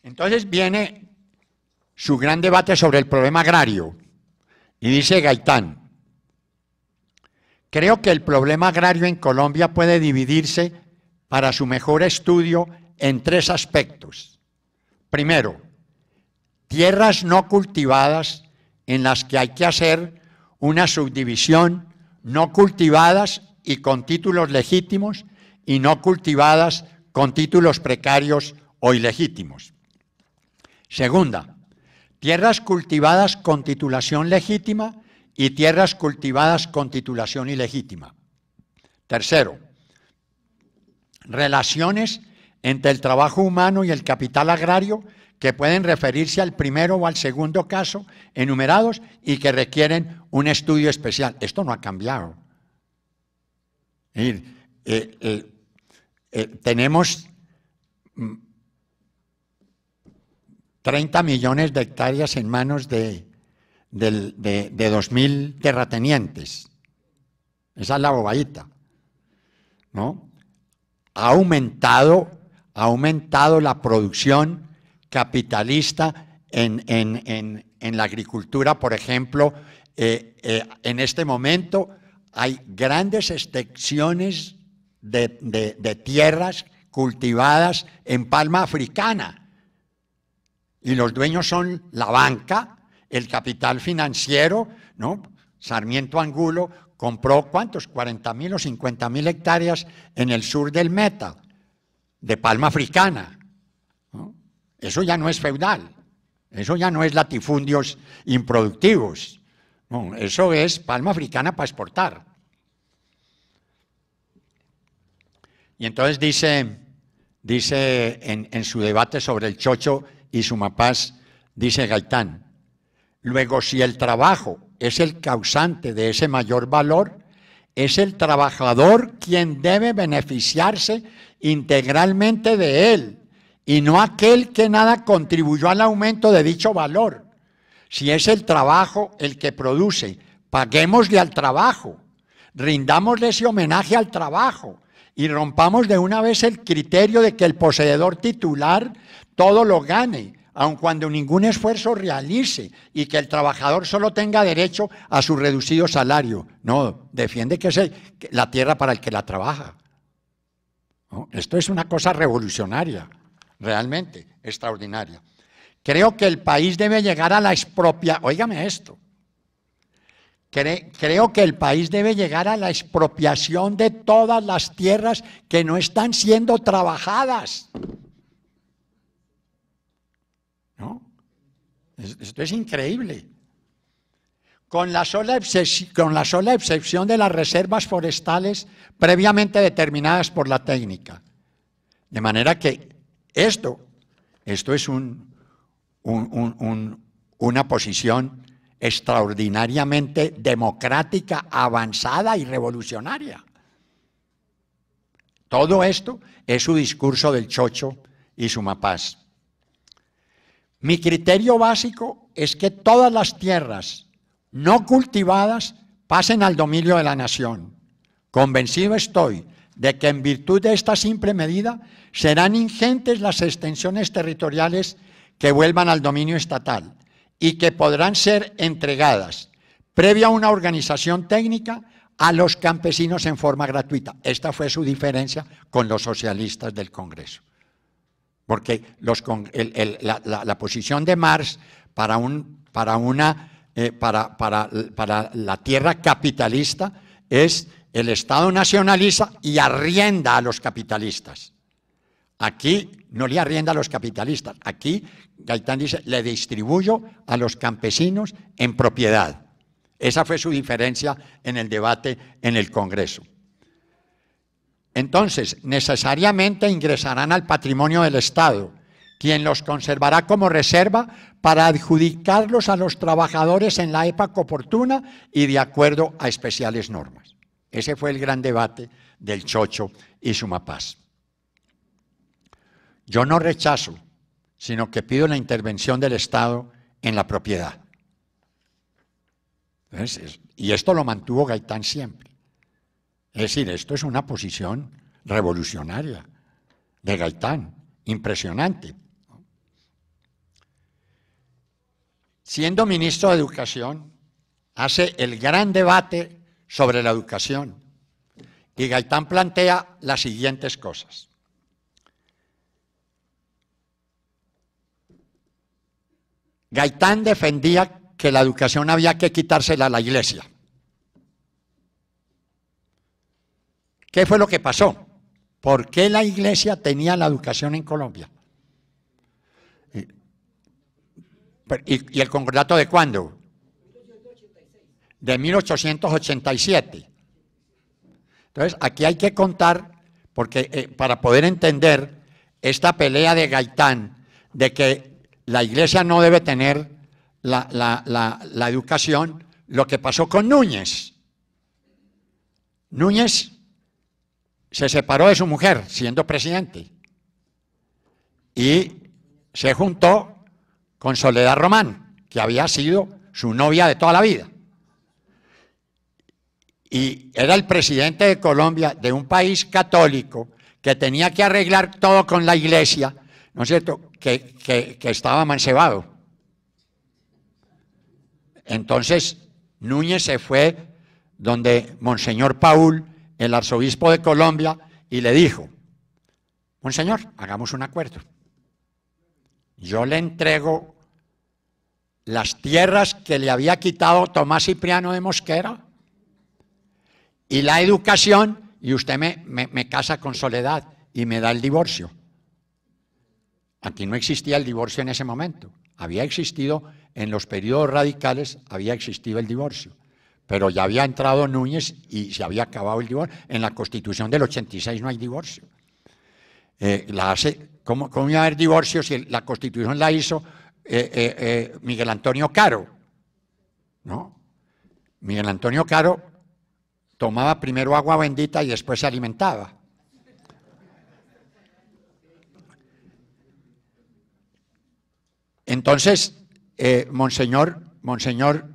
Entonces viene su gran debate sobre el problema agrario. Y dice Gaitán, creo que el problema agrario en Colombia puede dividirse para su mejor estudio en tres aspectos. Primero, tierras no cultivadas en las que hay que hacer una subdivisión no cultivadas y con títulos legítimos y no cultivadas con títulos precarios o ilegítimos. Segunda, tierras cultivadas con titulación legítima y tierras cultivadas con titulación ilegítima. Tercero, relaciones entre el trabajo humano y el capital agrario que pueden referirse al primero o al segundo caso enumerados y que requieren un estudio especial. Esto no ha cambiado. Eh, eh, eh, tenemos mm, 30 millones de hectáreas en manos de, de, 2.000 terratenientes. Esa es la bobadita. ¿no? Ha aumentado, ha aumentado la producción capitalista en, la agricultura, por ejemplo. Eh, eh, en este momento hay grandes extensiones de tierras cultivadas en palma africana y los dueños son la banca, el capital financiero, ¿no? Sarmiento Angulo compró cuántos, 40.000 mil o 50.000 mil hectáreas en el sur del Meta, de palma africana. Eso ya no es feudal, eso ya no es latifundios improductivos, eso es palma africana para exportar. Y entonces dice, dice en, en su debate sobre el chocho, y Sumapaz, dice Gaitán. Luego, si el trabajo es el causante de ese mayor valor, es el trabajador quien debe beneficiarse integralmente de él y no aquel que nada contribuyó al aumento de dicho valor. Si es el trabajo el que produce, paguémosle al trabajo, rindámosle ese homenaje al trabajo, y rompamos de una vez el criterio de que el poseedor titular todo lo gane, aun cuando ningún esfuerzo realice y que el trabajador solo tenga derecho a su reducido salario. No, defiende que es la tierra para el que la trabaja. Esto es una cosa revolucionaria, realmente extraordinaria. Creo que el país debe llegar a la expropia, óigame esto, creo que el país debe llegar a la expropiación de todas las tierras que no están siendo trabajadas. Esto es increíble. Con la, sola con la sola excepción de las reservas forestales previamente determinadas por la técnica. De manera que esto, esto es un, una posición extraordinariamente democrática, avanzada y revolucionaria. Todo esto es su discurso del Chocho y su mapaz. Mi criterio básico es que todas las tierras no cultivadas pasen al dominio de la nación. Convencido estoy de que en virtud de esta simple medida serán ingentes las extensiones territoriales que vuelvan al dominio estatal y que podrán ser entregadas previa a una organización técnica a los campesinos en forma gratuita. Esta fue su diferencia con los socialistas del Congreso. Porque la, posición de Marx para, una, eh, para la tierra capitalista es el Estado nacionaliza y arrienda a los capitalistas. Aquí no le arrienda a los capitalistas. Aquí Gaitán dice, le distribuyo a los campesinos en propiedad. Esa fue su diferencia en el debate en el Congreso. Entonces, necesariamente ingresarán al patrimonio del Estado, quien los conservará como reserva para adjudicarlos a los trabajadores en la época oportuna y de acuerdo a especiales normas. Ese fue el gran debate del Chocho y Sumapaz. Yo no rechazo, sino que pido la intervención del Estado en la propiedad. y esto lo mantuvo Gaitán siempre. Es decir, esto es una posición revolucionaria de Gaitán, impresionante. Siendo ministro de Educación, hace el gran debate sobre la educación y Gaitán plantea las siguientes cosas. Gaitán defendía que la educación había que quitársela a la iglesia. ¿Qué fue lo que pasó? ¿Por qué la iglesia tenía la educación en Colombia? ¿Y, el concordato de cuándo? De 1887. Entonces, aquí hay que contar, porque eh, para poder entender esta pelea de Gaitán, de que la iglesia no debe tener la, educación, lo que pasó con Núñez. Núñez se separó de su mujer siendo presidente y se juntó con Soledad Román, que había sido su novia de toda la vida. Y era el presidente de Colombia, de un país católico, que tenía que arreglar todo con la iglesia ¿no es cierto?, que, que, estaba mancebado. Entonces, Núñez se fue donde Monseñor Paul, el arzobispo de Colombia, y le dijo, Monseñor, hagamos un acuerdo. Yo le entrego las tierras que le había quitado Tomás Cipriano de Mosquera y la educación y usted me, me casa con Soledad y me da el divorcio. Aquí no existía el divorcio en ese momento. Había existido, en los periodos radicales, había existido el divorcio. Pero ya había entrado Núñez y se había acabado el divorcio. En la Constitución del 86 no hay divorcio. Eh, la ¿cómo, iba a haber divorcio si la Constitución la hizo eh, eh, Miguel Antonio Caro? ¿No? Miguel Antonio Caro tomaba primero agua bendita y después se alimentaba. Eh, eh, entonces, Monseñor, Monseñor,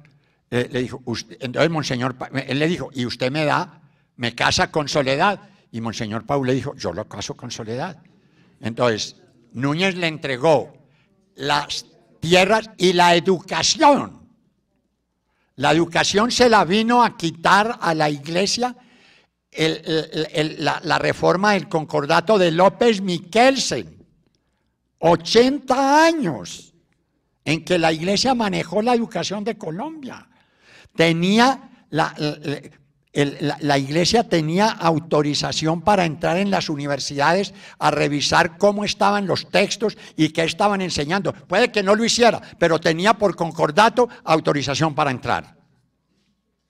le dijo, entonces Monseñor, él le dijo, y usted me da, me casa con Soledad. Y Monseñor Paul le dijo, yo lo caso con Soledad. Entonces, Núñez le entregó las tierras y la educación. La educación se la vino a quitar a la iglesia la, reforma del concordato de López Michelsen. 80 años en que la iglesia manejó la educación de Colombia. Tenía la, la, iglesia tenía autorización para entrar en las universidades a revisar cómo estaban los textos y qué estaban enseñando. Puede que no lo hiciera, pero tenía por concordato autorización para entrar.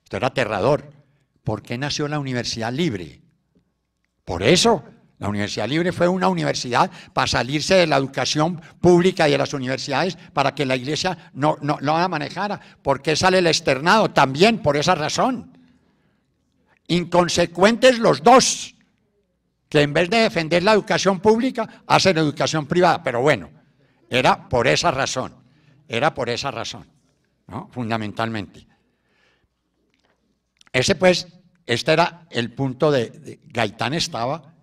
Esto era aterrador. ¿Por qué nació la universidad libre? Por eso, la Universidad Libre fue una universidad para salirse de la educación pública y de las universidades para que la iglesia no, la manejara. porque sale el externado? También por esa razón. Inconsecuentes los dos, que en vez de defender la educación pública, hacen educación privada. Pero bueno, era por esa razón. Era por esa razón, fundamentalmente. Ese pues, este era el punto de Gaitán estaba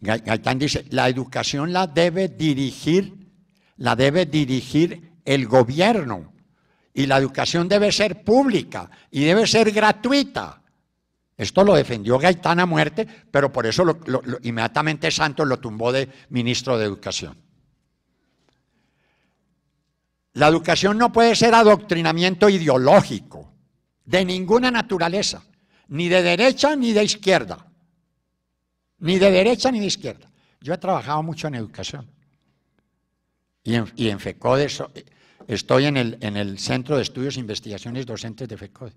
Gaitán dice, la educación la debe dirigir, la debe dirigir el gobierno. Y la educación debe ser pública y debe ser gratuita. Esto lo defendió Gaitán a muerte, pero por eso inmediatamente Santos lo tumbó de ministro de Educación. La educación no puede ser adoctrinamiento ideológico, de ninguna naturaleza, ni de derecha ni de izquierda ni de derecha ni de izquierda. Yo he trabajado mucho en educación y en, FECODE, estoy en el, en el, Centro de Estudios e Investigaciones Docentes de FECODE.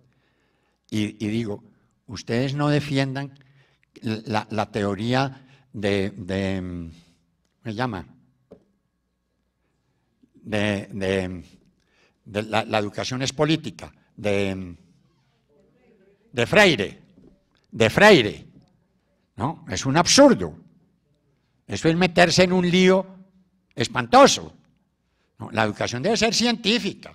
Y, digo, ustedes no defiendan la, teoría de, de, se llama? De, de, la, la, educación es política, de, de Freire, de Freire no, es un absurdo. Eso es meterse en un lío espantoso. La educación debe ser científica.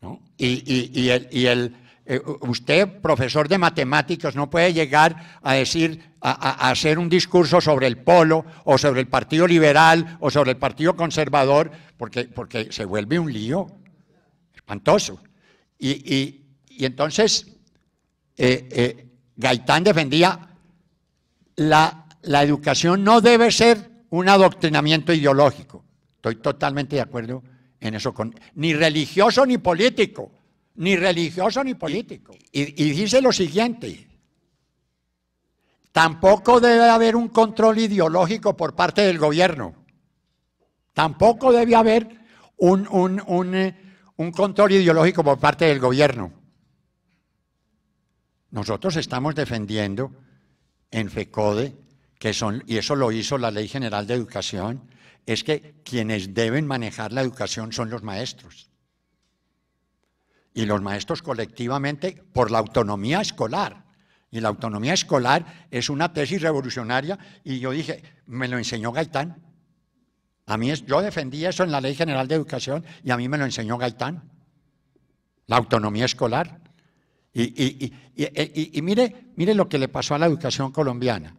¿no? Y, el, y el eh, usted, profesor de matemáticas, no puede llegar a decir, a, hacer un discurso sobre el polo o sobre el Partido Liberal o sobre el Partido Conservador, porque, porque se vuelve un lío espantoso. Y, entonces, eh, eh, Gaitán defendía la, educación no debe ser un adoctrinamiento ideológico. Estoy totalmente de acuerdo en eso. ni religioso ni político. Ni religioso ni político. Y, dice lo siguiente. Tampoco debe haber un control ideológico por parte del gobierno. Tampoco debe haber un, un eh, control ideológico por parte del gobierno. Nosotros estamos defendiendo en FECODE, que son, y eso lo hizo la Ley General de Educación, es que quienes deben manejar la educación son los maestros. Y los maestros colectivamente por la autonomía escolar. Y la autonomía escolar es una tesis revolucionaria y yo dije, me lo enseñó Gaitán. A mí es, yo defendí eso en la Ley General de Educación y a mí me lo enseñó Gaitán. La autonomía escolar. Y, e, mire, lo que le pasó a la educación colombiana.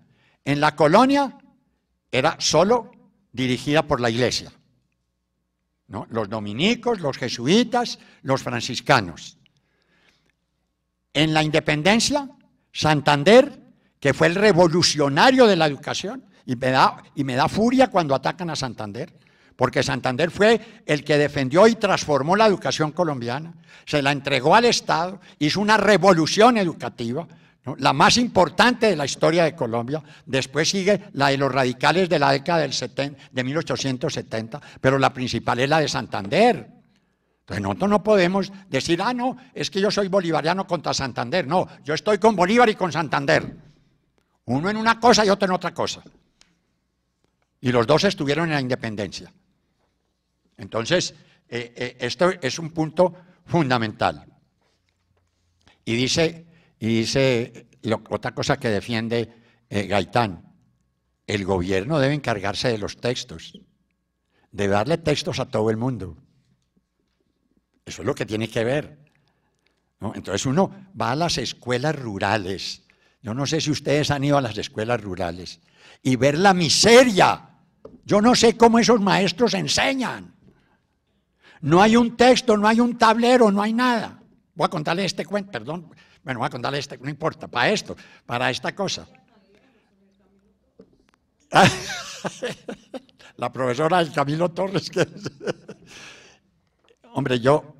En la colonia era solo dirigida por la iglesia. Los dominicos, los jesuitas, los franciscanos. En la independencia, Santander, que fue el revolucionario de la educación, y me da, y me da furia cuando atacan a Santander porque Santander fue el que defendió y transformó la educación colombiana, se la entregó al Estado, hizo una revolución educativa, la más importante de la historia de Colombia. Después sigue la de los radicales de la década del 70, de 1870, pero la principal es la de Santander. Entonces nosotros no podemos decir, ah, no, es que yo soy bolivariano contra Santander. No, yo estoy con Bolívar y con Santander. Uno en una cosa y otro en otra cosa. Y los dos estuvieron en la independencia. Entonces, eh, eh, esto es un punto fundamental. Y dice, y dice otra cosa que defiende eh, Gaitán, el gobierno debe encargarse de los textos, de darle textos a todo el mundo. Eso es lo que tiene que ver. Entonces uno va a las escuelas rurales. Yo no sé si ustedes han ido a las escuelas rurales y ver la miseria. Yo no sé cómo esos maestros enseñan. No hay un texto, no hay un tablero, no hay nada. Voy a contarle este cuento, perdón. Bueno, voy a contarle este, no importa, para esto, para esta cosa. La profesora del Camilo Torres, que Hombre, yo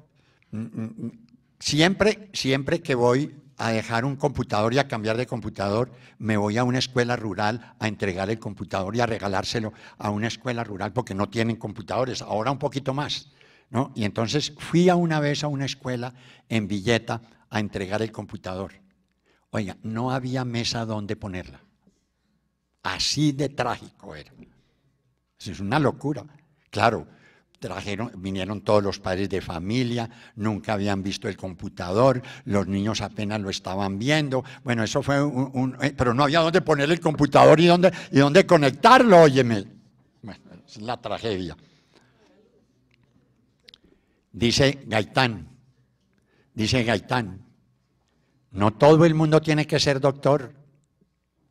mm, mm, mm, siempre, siempre que voy a dejar un computador y a cambiar de computador, me voy a una escuela rural a entregar el computador y a regalárselo a una escuela rural porque no tienen computadores, ahora un poquito más. ¿no? Y entonces fui a una vez a una escuela en Villeta a entregar el computador. Oiga, no había mesa donde ponerla. Así de trágico era. es una locura. Claro, trajeron, vinieron todos los padres de familia, nunca habían visto el computador, los niños apenas lo estaban viendo. Bueno, eso fue un, eh, pero no había dónde poner el computador y dónde, y dónde conectarlo, óyeme. Bueno, es la tragedia. Dice Gaitán, dice Gaitán, no todo el mundo tiene que ser doctor,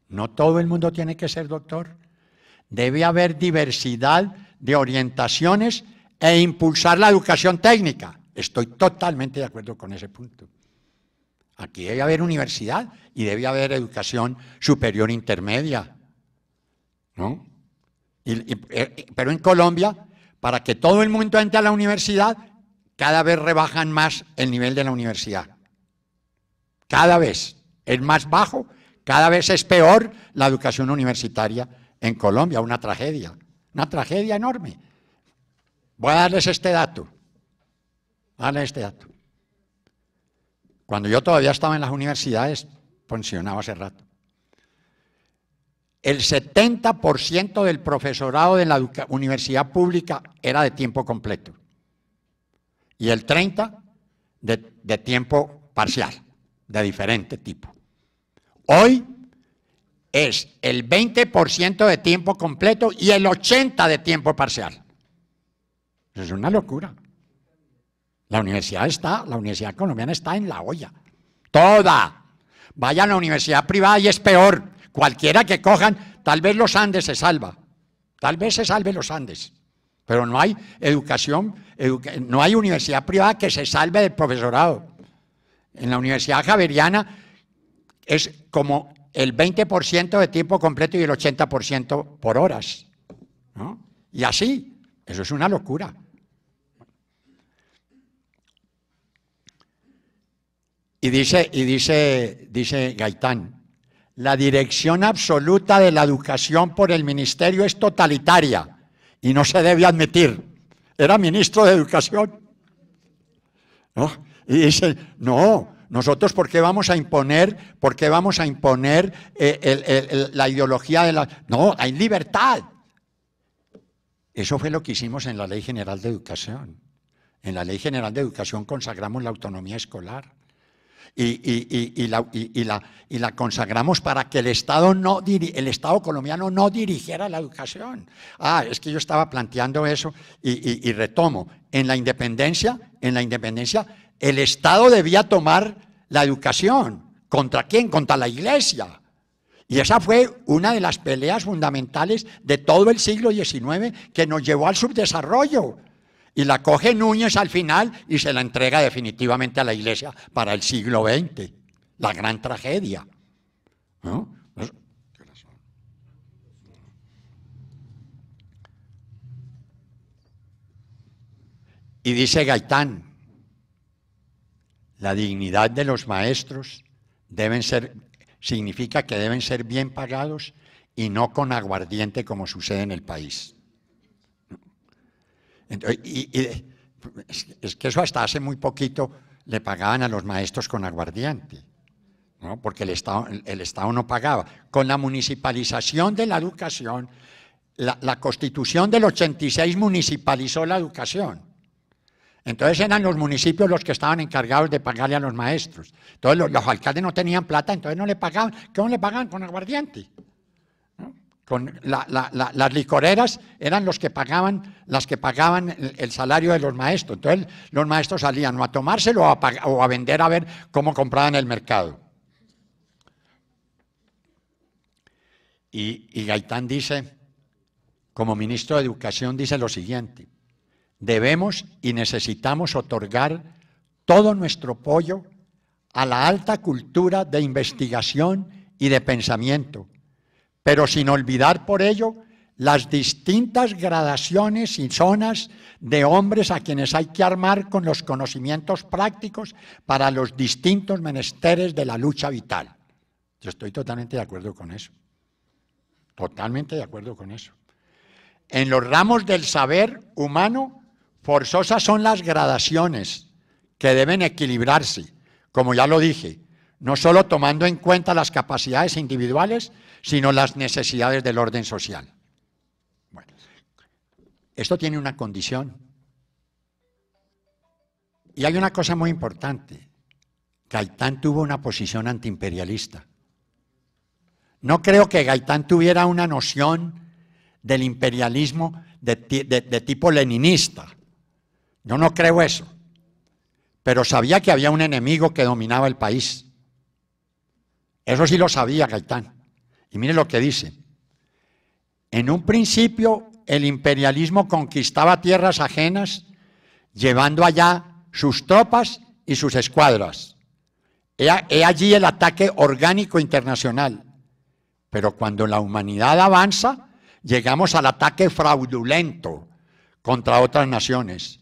no todo el mundo tiene que ser doctor. Debe haber diversidad de orientaciones e impulsar la educación técnica. Estoy totalmente de acuerdo con ese punto. Aquí debe haber universidad y debe haber educación superior intermedia. ¿no? Eh, pero en Colombia, para que todo el mundo entre a la universidad, cada vez rebajan más el nivel de la universidad. Cada vez es más bajo, cada vez es peor la educación universitaria en Colombia, una tragedia, una tragedia enorme. Voy a darles este dato, este dato. Cuando yo todavía estaba en las universidades, funcionaba hace rato. El 70% del profesorado de la universidad pública era de tiempo completo y el 30 de, tiempo parcial, de diferente tipo. Hoy es el 20% de tiempo completo y el 80% de tiempo parcial. Es una locura. La universidad está, la universidad colombiana está en la olla. Toda. Vaya a la universidad privada y es peor. Cualquiera que cojan, tal vez los Andes se salva. Tal vez se salve los Andes. Pero no hay educación, no hay universidad privada que se salve del profesorado. En la Universidad Javeriana es como el 20% de tiempo completo y el 80% por horas. Y así, eso es una locura. Y dice, y dice, dice Gaitán, la dirección absoluta de la educación por el ministerio es totalitaria y no se debe admitir. Era ministro de Educación. Y dice, no, nosotros por qué vamos a imponer, vamos a imponer eh, la ideología de la... No, hay libertad. Eso fue lo que hicimos en la Ley General de Educación. En la Ley General de Educación consagramos la autonomía escolar y, y, la, y, la, consagramos para que el Estado, no el Estado colombiano no dirigiera la educación. Ah, es que yo estaba planteando eso y, retomo. En la independencia, en la independencia, el Estado debía tomar la educación. ¿Contra quién? Contra la Iglesia. Y esa fue una de las peleas fundamentales de todo el siglo XIX que nos llevó al subdesarrollo. Y la coge Núñez al final y se la entrega definitivamente a la iglesia para el siglo XX. La gran tragedia. Pues, y dice Gaitán, la dignidad de los maestros deben ser, significa que deben ser bien pagados y no con aguardiente como sucede en el país y, es que eso hasta hace muy poquito le pagaban a los maestros con aguardiente, porque el Estado, el Estado no pagaba. Con la municipalización de la educación, la, constitución del 86 municipalizó la educación. Entonces eran los municipios los que estaban encargados de pagarle a los maestros. Entonces los, alcaldes no tenían plata, entonces no le pagaban. ¿Cómo le pagaban? Con aguardiente. Con las licoreras eran los que pagaban, las que pagaban el, salario de los maestros. Entonces los maestros salían o a tomárselo o a, vender a ver cómo compraban el mercado. Y, y Gaitán dice, como ministro de Educación, dice lo siguiente, debemos y necesitamos otorgar todo nuestro apoyo a la alta cultura de investigación y de pensamiento pero sin olvidar por ello las distintas gradaciones y zonas de hombres a quienes hay que armar con los conocimientos prácticos para los distintos menesteres de la lucha vital. Yo estoy totalmente de acuerdo con eso. Totalmente de acuerdo con eso. En los ramos del saber humano, forzosas son las gradaciones que deben equilibrarse, como ya lo dije, no solo tomando en cuenta las capacidades individuales, sino las necesidades del orden social. Bueno, esto tiene una condición. Y hay una cosa muy importante. Gaitán tuvo una posición antiimperialista. No creo que Gaitán tuviera una noción del imperialismo de, de, tipo leninista. Yo no creo eso. Pero sabía que había un enemigo que dominaba el país. Eso sí lo sabía Gaitán. Y mire lo que dice. En un principio el imperialismo conquistaba tierras ajenas, llevando allá sus tropas y sus escuadras. He, allí el ataque orgánico internacional. Pero cuando la humanidad avanza, llegamos al ataque fraudulento contra otras naciones.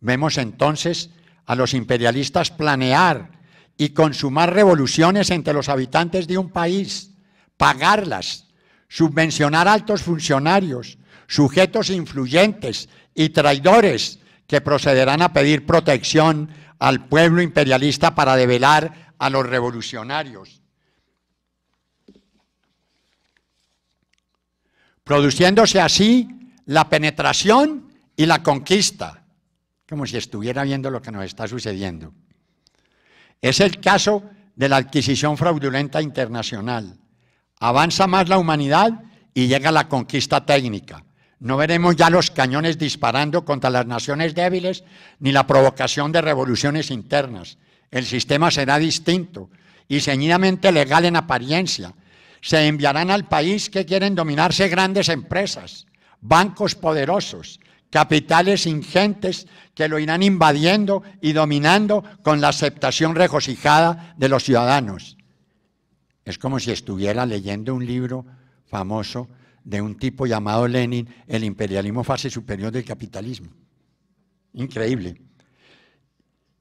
Vemos entonces a los imperialistas planear y consumar revoluciones entre los habitantes de un país pagarlas, subvencionar altos funcionarios, sujetos influyentes y traidores que procederán a pedir protección al pueblo imperialista para develar a los revolucionarios. Produciéndose así la penetración y la conquista, como si estuviera viendo lo que nos está sucediendo. Es el caso de la adquisición fraudulenta internacional, Avanza más la humanidad y llega la conquista técnica. No veremos ya los cañones disparando contra las naciones débiles ni la provocación de revoluciones internas. El sistema será distinto y ceñidamente legal en apariencia. Se enviarán al país que quieren dominarse grandes empresas, bancos poderosos, capitales ingentes que lo irán invadiendo y dominando con la aceptación regocijada de los ciudadanos. Es como si estuviera leyendo un libro famoso de un tipo llamado Lenin, El imperialismo fase superior del capitalismo. Increíble.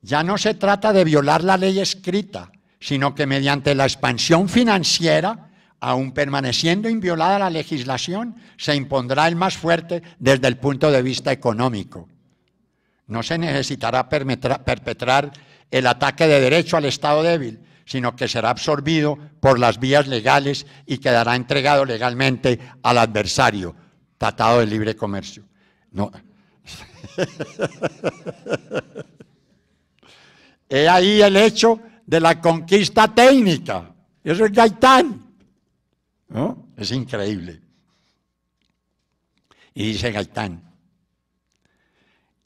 Ya no se trata de violar la ley escrita, sino que mediante la expansión financiera, aún permaneciendo inviolada la legislación, se impondrá el más fuerte desde el punto de vista económico. No se necesitará perpetrar el ataque de derecho al Estado débil, sino que será absorbido por las vías legales y quedará entregado legalmente al adversario. Tratado de libre comercio. No. He ahí el hecho de la conquista técnica. Eso es Gaitán. ¿No? Es increíble. Y dice Gaitán,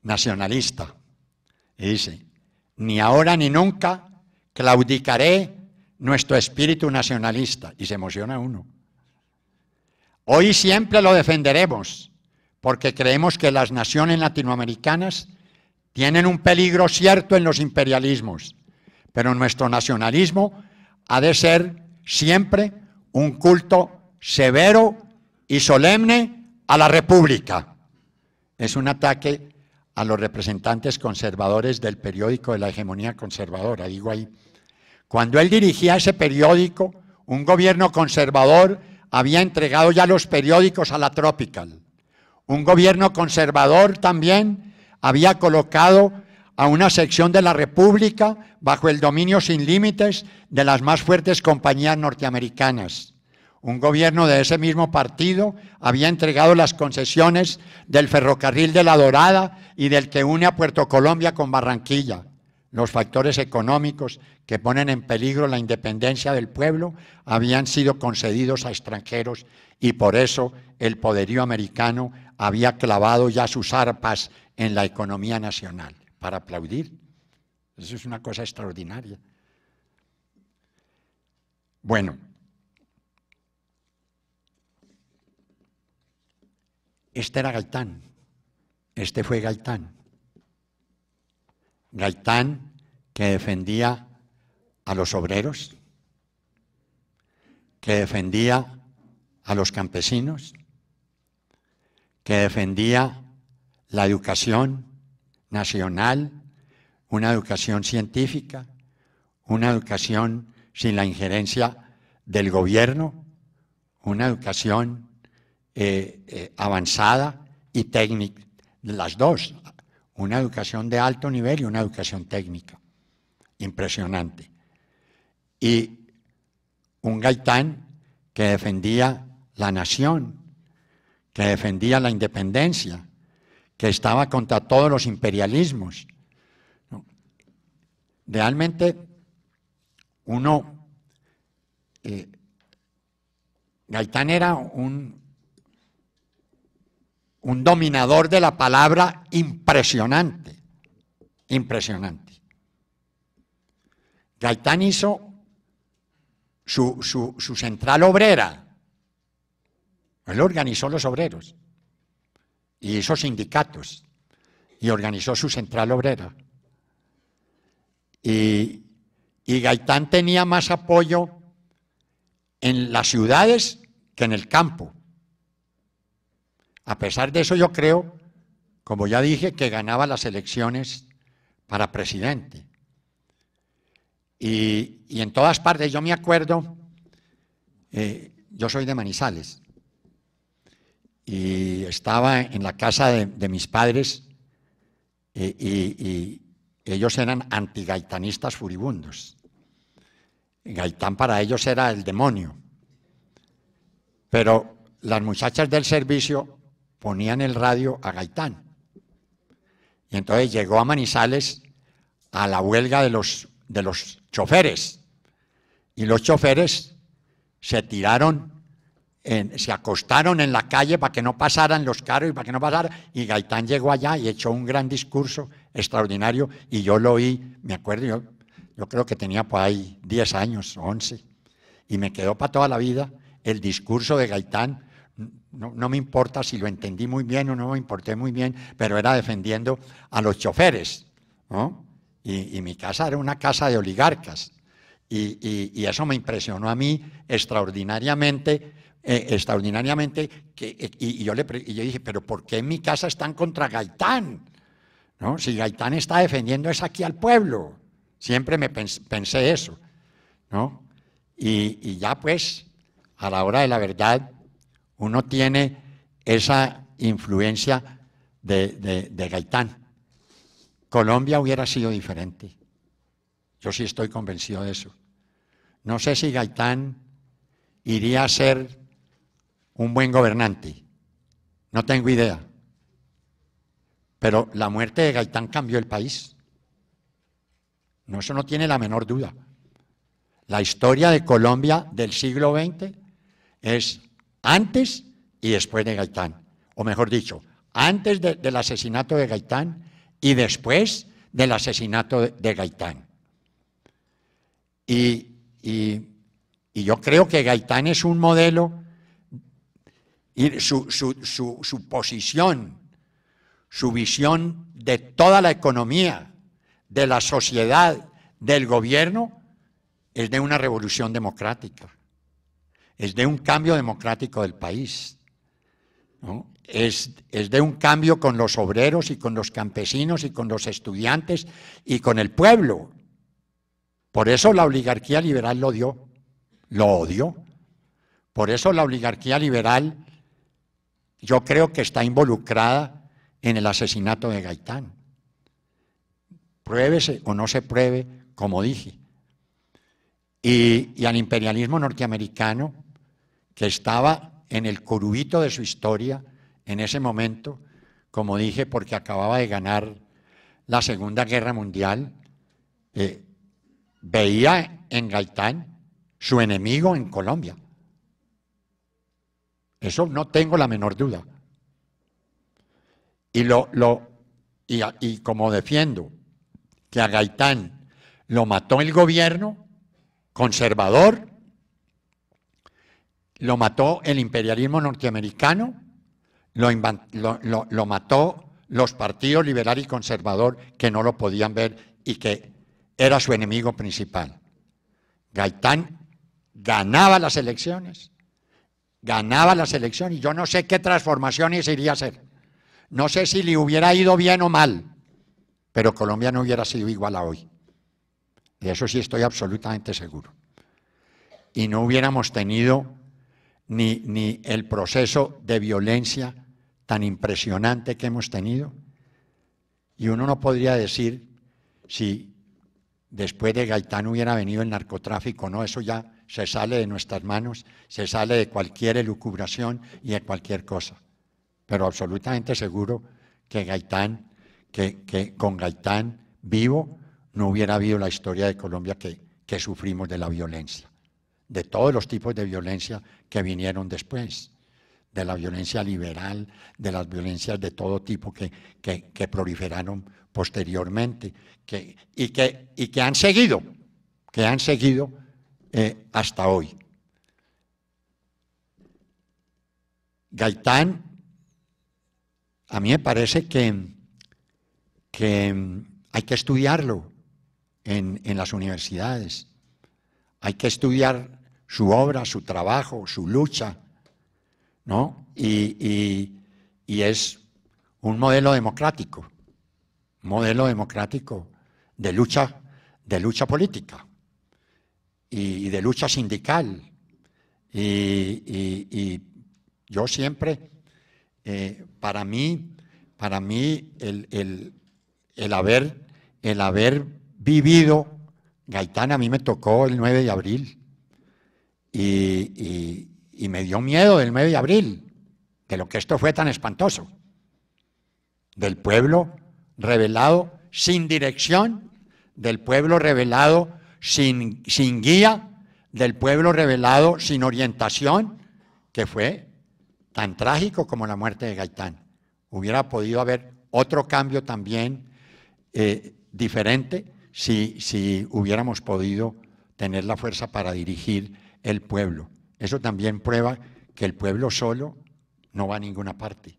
nacionalista, y dice, ni ahora ni nunca claudicaré nuestro espíritu nacionalista. Y se emociona uno. Hoy siempre lo defenderemos, porque creemos que las naciones latinoamericanas tienen un peligro cierto en los imperialismos, pero nuestro nacionalismo ha de ser siempre un culto severo y solemne a la República. Es un ataque a los representantes conservadores del periódico de la hegemonía conservadora, digo ahí cuando él dirigía ese periódico, un gobierno conservador había entregado ya los periódicos a la Tropical. Un gobierno conservador también había colocado a una sección de la República bajo el dominio sin límites de las más fuertes compañías norteamericanas. Un gobierno de ese mismo partido había entregado las concesiones del ferrocarril de la Dorada y del que une a Puerto Colombia con Barranquilla los factores económicos que ponen en peligro la independencia del pueblo habían sido concedidos a extranjeros y por eso el poderío americano había clavado ya sus arpas en la economía nacional. Para aplaudir. Eso es una cosa extraordinaria. Bueno, este era Galtán, este fue Galtán. Gaitán que defendía a los obreros, que defendía a los campesinos, que defendía la educación nacional, una educación científica, una educación sin la injerencia del gobierno, una educación eh, eh, avanzada y técnica, las dos, una educación de alto nivel y una educación técnica. Impresionante. Y un Gaitán que defendía la nación, que defendía la independencia, que estaba contra todos los imperialismos. Realmente uno, eh, Gaitán era un un dominador de la palabra impresionante, impresionante. Gaitán hizo su, central obrera, él organizó los obreros y hizo sindicatos y organizó su central obrera. Y, y, Gaitán tenía más apoyo en las ciudades que en el campo. A pesar de eso, yo creo, como ya dije, que ganaba las elecciones para presidente. Y, en todas partes, yo me acuerdo, eh, yo soy de Manizales, y estaba en la casa de, mis padres eh, y, y ellos eran antigaitanistas furibundos. Gaitán para ellos era el demonio. Pero las muchachas del servicio ponían el radio a Gaitán. Y entonces llegó a Manizales a la huelga de los, de los choferes. Y los choferes se tiraron, se acostaron en la calle para que no pasaran los carros y para que no pasaran. Y Gaitán llegó allá y echó un gran discurso extraordinario. Y yo lo oí, me acuerdo, yo, yo creo que tenía por ahí 10 años, 11. Y me quedó para toda la vida el discurso de Gaitán no, me importa si lo entendí muy bien o no me importé muy bien, pero era defendiendo a los choferes. ¿no? Y, mi casa era una casa de oligarcas. Y, eso me impresionó a mí extraordinariamente, eh, extraordinariamente. Que, y, yo le, dije, pero ¿por qué en mi casa están contra Gaitán? ¿No? Si Gaitán está defendiendo es aquí al pueblo. Siempre me pensé eso. ¿no? Y, y ya pues, a la hora de la verdad, uno tiene esa influencia de, Gaitán. Colombia hubiera sido diferente. Yo sí estoy convencido de eso. No sé si Gaitán iría a ser un buen gobernante. No tengo idea. Pero la muerte de Gaitán cambió el país. No, eso no tiene la menor duda. La historia de Colombia del siglo XX es antes y después de Gaitán, o mejor dicho, antes del asesinato de Gaitán y después del asesinato de, Gaitán. Y, yo creo que Gaitán es un modelo y su posición, su visión de toda la economía, de la sociedad, del gobierno, es de una revolución democrática es de un cambio democrático del país, es, de un cambio con los obreros y con los campesinos y con los estudiantes y con el pueblo. Por eso la oligarquía liberal lo dio, lo odió. Por eso la oligarquía liberal yo creo que está involucrada en el asesinato de Gaitán. Pruébese o no se pruebe, como dije. Y, y, al imperialismo norteamericano que estaba en el curubito de su historia en ese momento, como dije, porque acababa de ganar la Segunda Guerra Mundial, eh, veía en Gaitán su enemigo en Colombia. Eso no tengo la menor duda. Y, lo, lo y, y como defiendo que a Gaitán lo mató el gobierno conservador, lo mató el imperialismo norteamericano, lo, mató los partidos liberal y conservador que no lo podían ver y que era su enemigo principal. Gaitán ganaba las elecciones, ganaba las elecciones. Yo no sé qué transformaciones iría a hacer. No sé si le hubiera ido bien o mal, pero Colombia no hubiera sido igual a hoy. De eso sí estoy absolutamente seguro. Y no hubiéramos tenido ni, ni el proceso de violencia tan impresionante que hemos tenido. Y uno no podría decir si después de Gaitán hubiera venido el narcotráfico, no, eso ya se sale de nuestras manos, se sale de cualquier elucubración y de cualquier cosa. Pero absolutamente seguro que Gaitán, que, con Gaitán vivo no hubiera habido la historia de Colombia que sufrimos de la violencia de todos los tipos de violencia que vinieron después, de la violencia liberal, de las violencias de todo tipo que, proliferaron posteriormente que, y, que, y que han seguido, que han seguido eh, hasta hoy. Gaitán, a mí me parece que, que hay que estudiarlo en, en las universidades. Hay que estudiar su obra, su trabajo, su lucha, ¿no? Y, es un modelo democrático, modelo democrático de lucha, de lucha política y, de lucha sindical. Y, yo siempre, eh, para mí, para mí el, el, haber, el haber vivido, Gaitán a mí me tocó el 9 de abril, y, me dio miedo del medio de abril, de lo que esto fue tan espantoso, del pueblo revelado sin dirección, del pueblo revelado sin, sin guía, del pueblo revelado sin orientación, que fue tan trágico como la muerte de Gaitán. Hubiera podido haber otro cambio también eh, diferente si, si hubiéramos podido tener la fuerza para dirigir el pueblo. Eso también prueba que el pueblo solo no va a ninguna parte,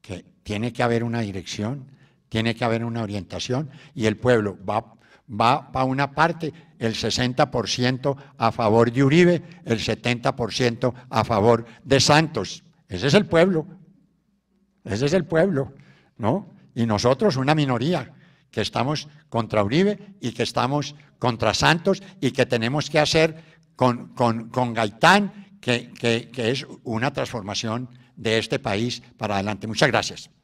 que tiene que haber una dirección, tiene que haber una orientación y el pueblo va, va para una parte, el 60% a favor de Uribe, el 70% a favor de Santos. Ese es el pueblo, ese es el pueblo, ¿no? Y nosotros una minoría que estamos contra Uribe y que estamos contra Santos y que tenemos que hacer con, con, con Gaitán, que, que es una transformación de este país para adelante. Muchas gracias.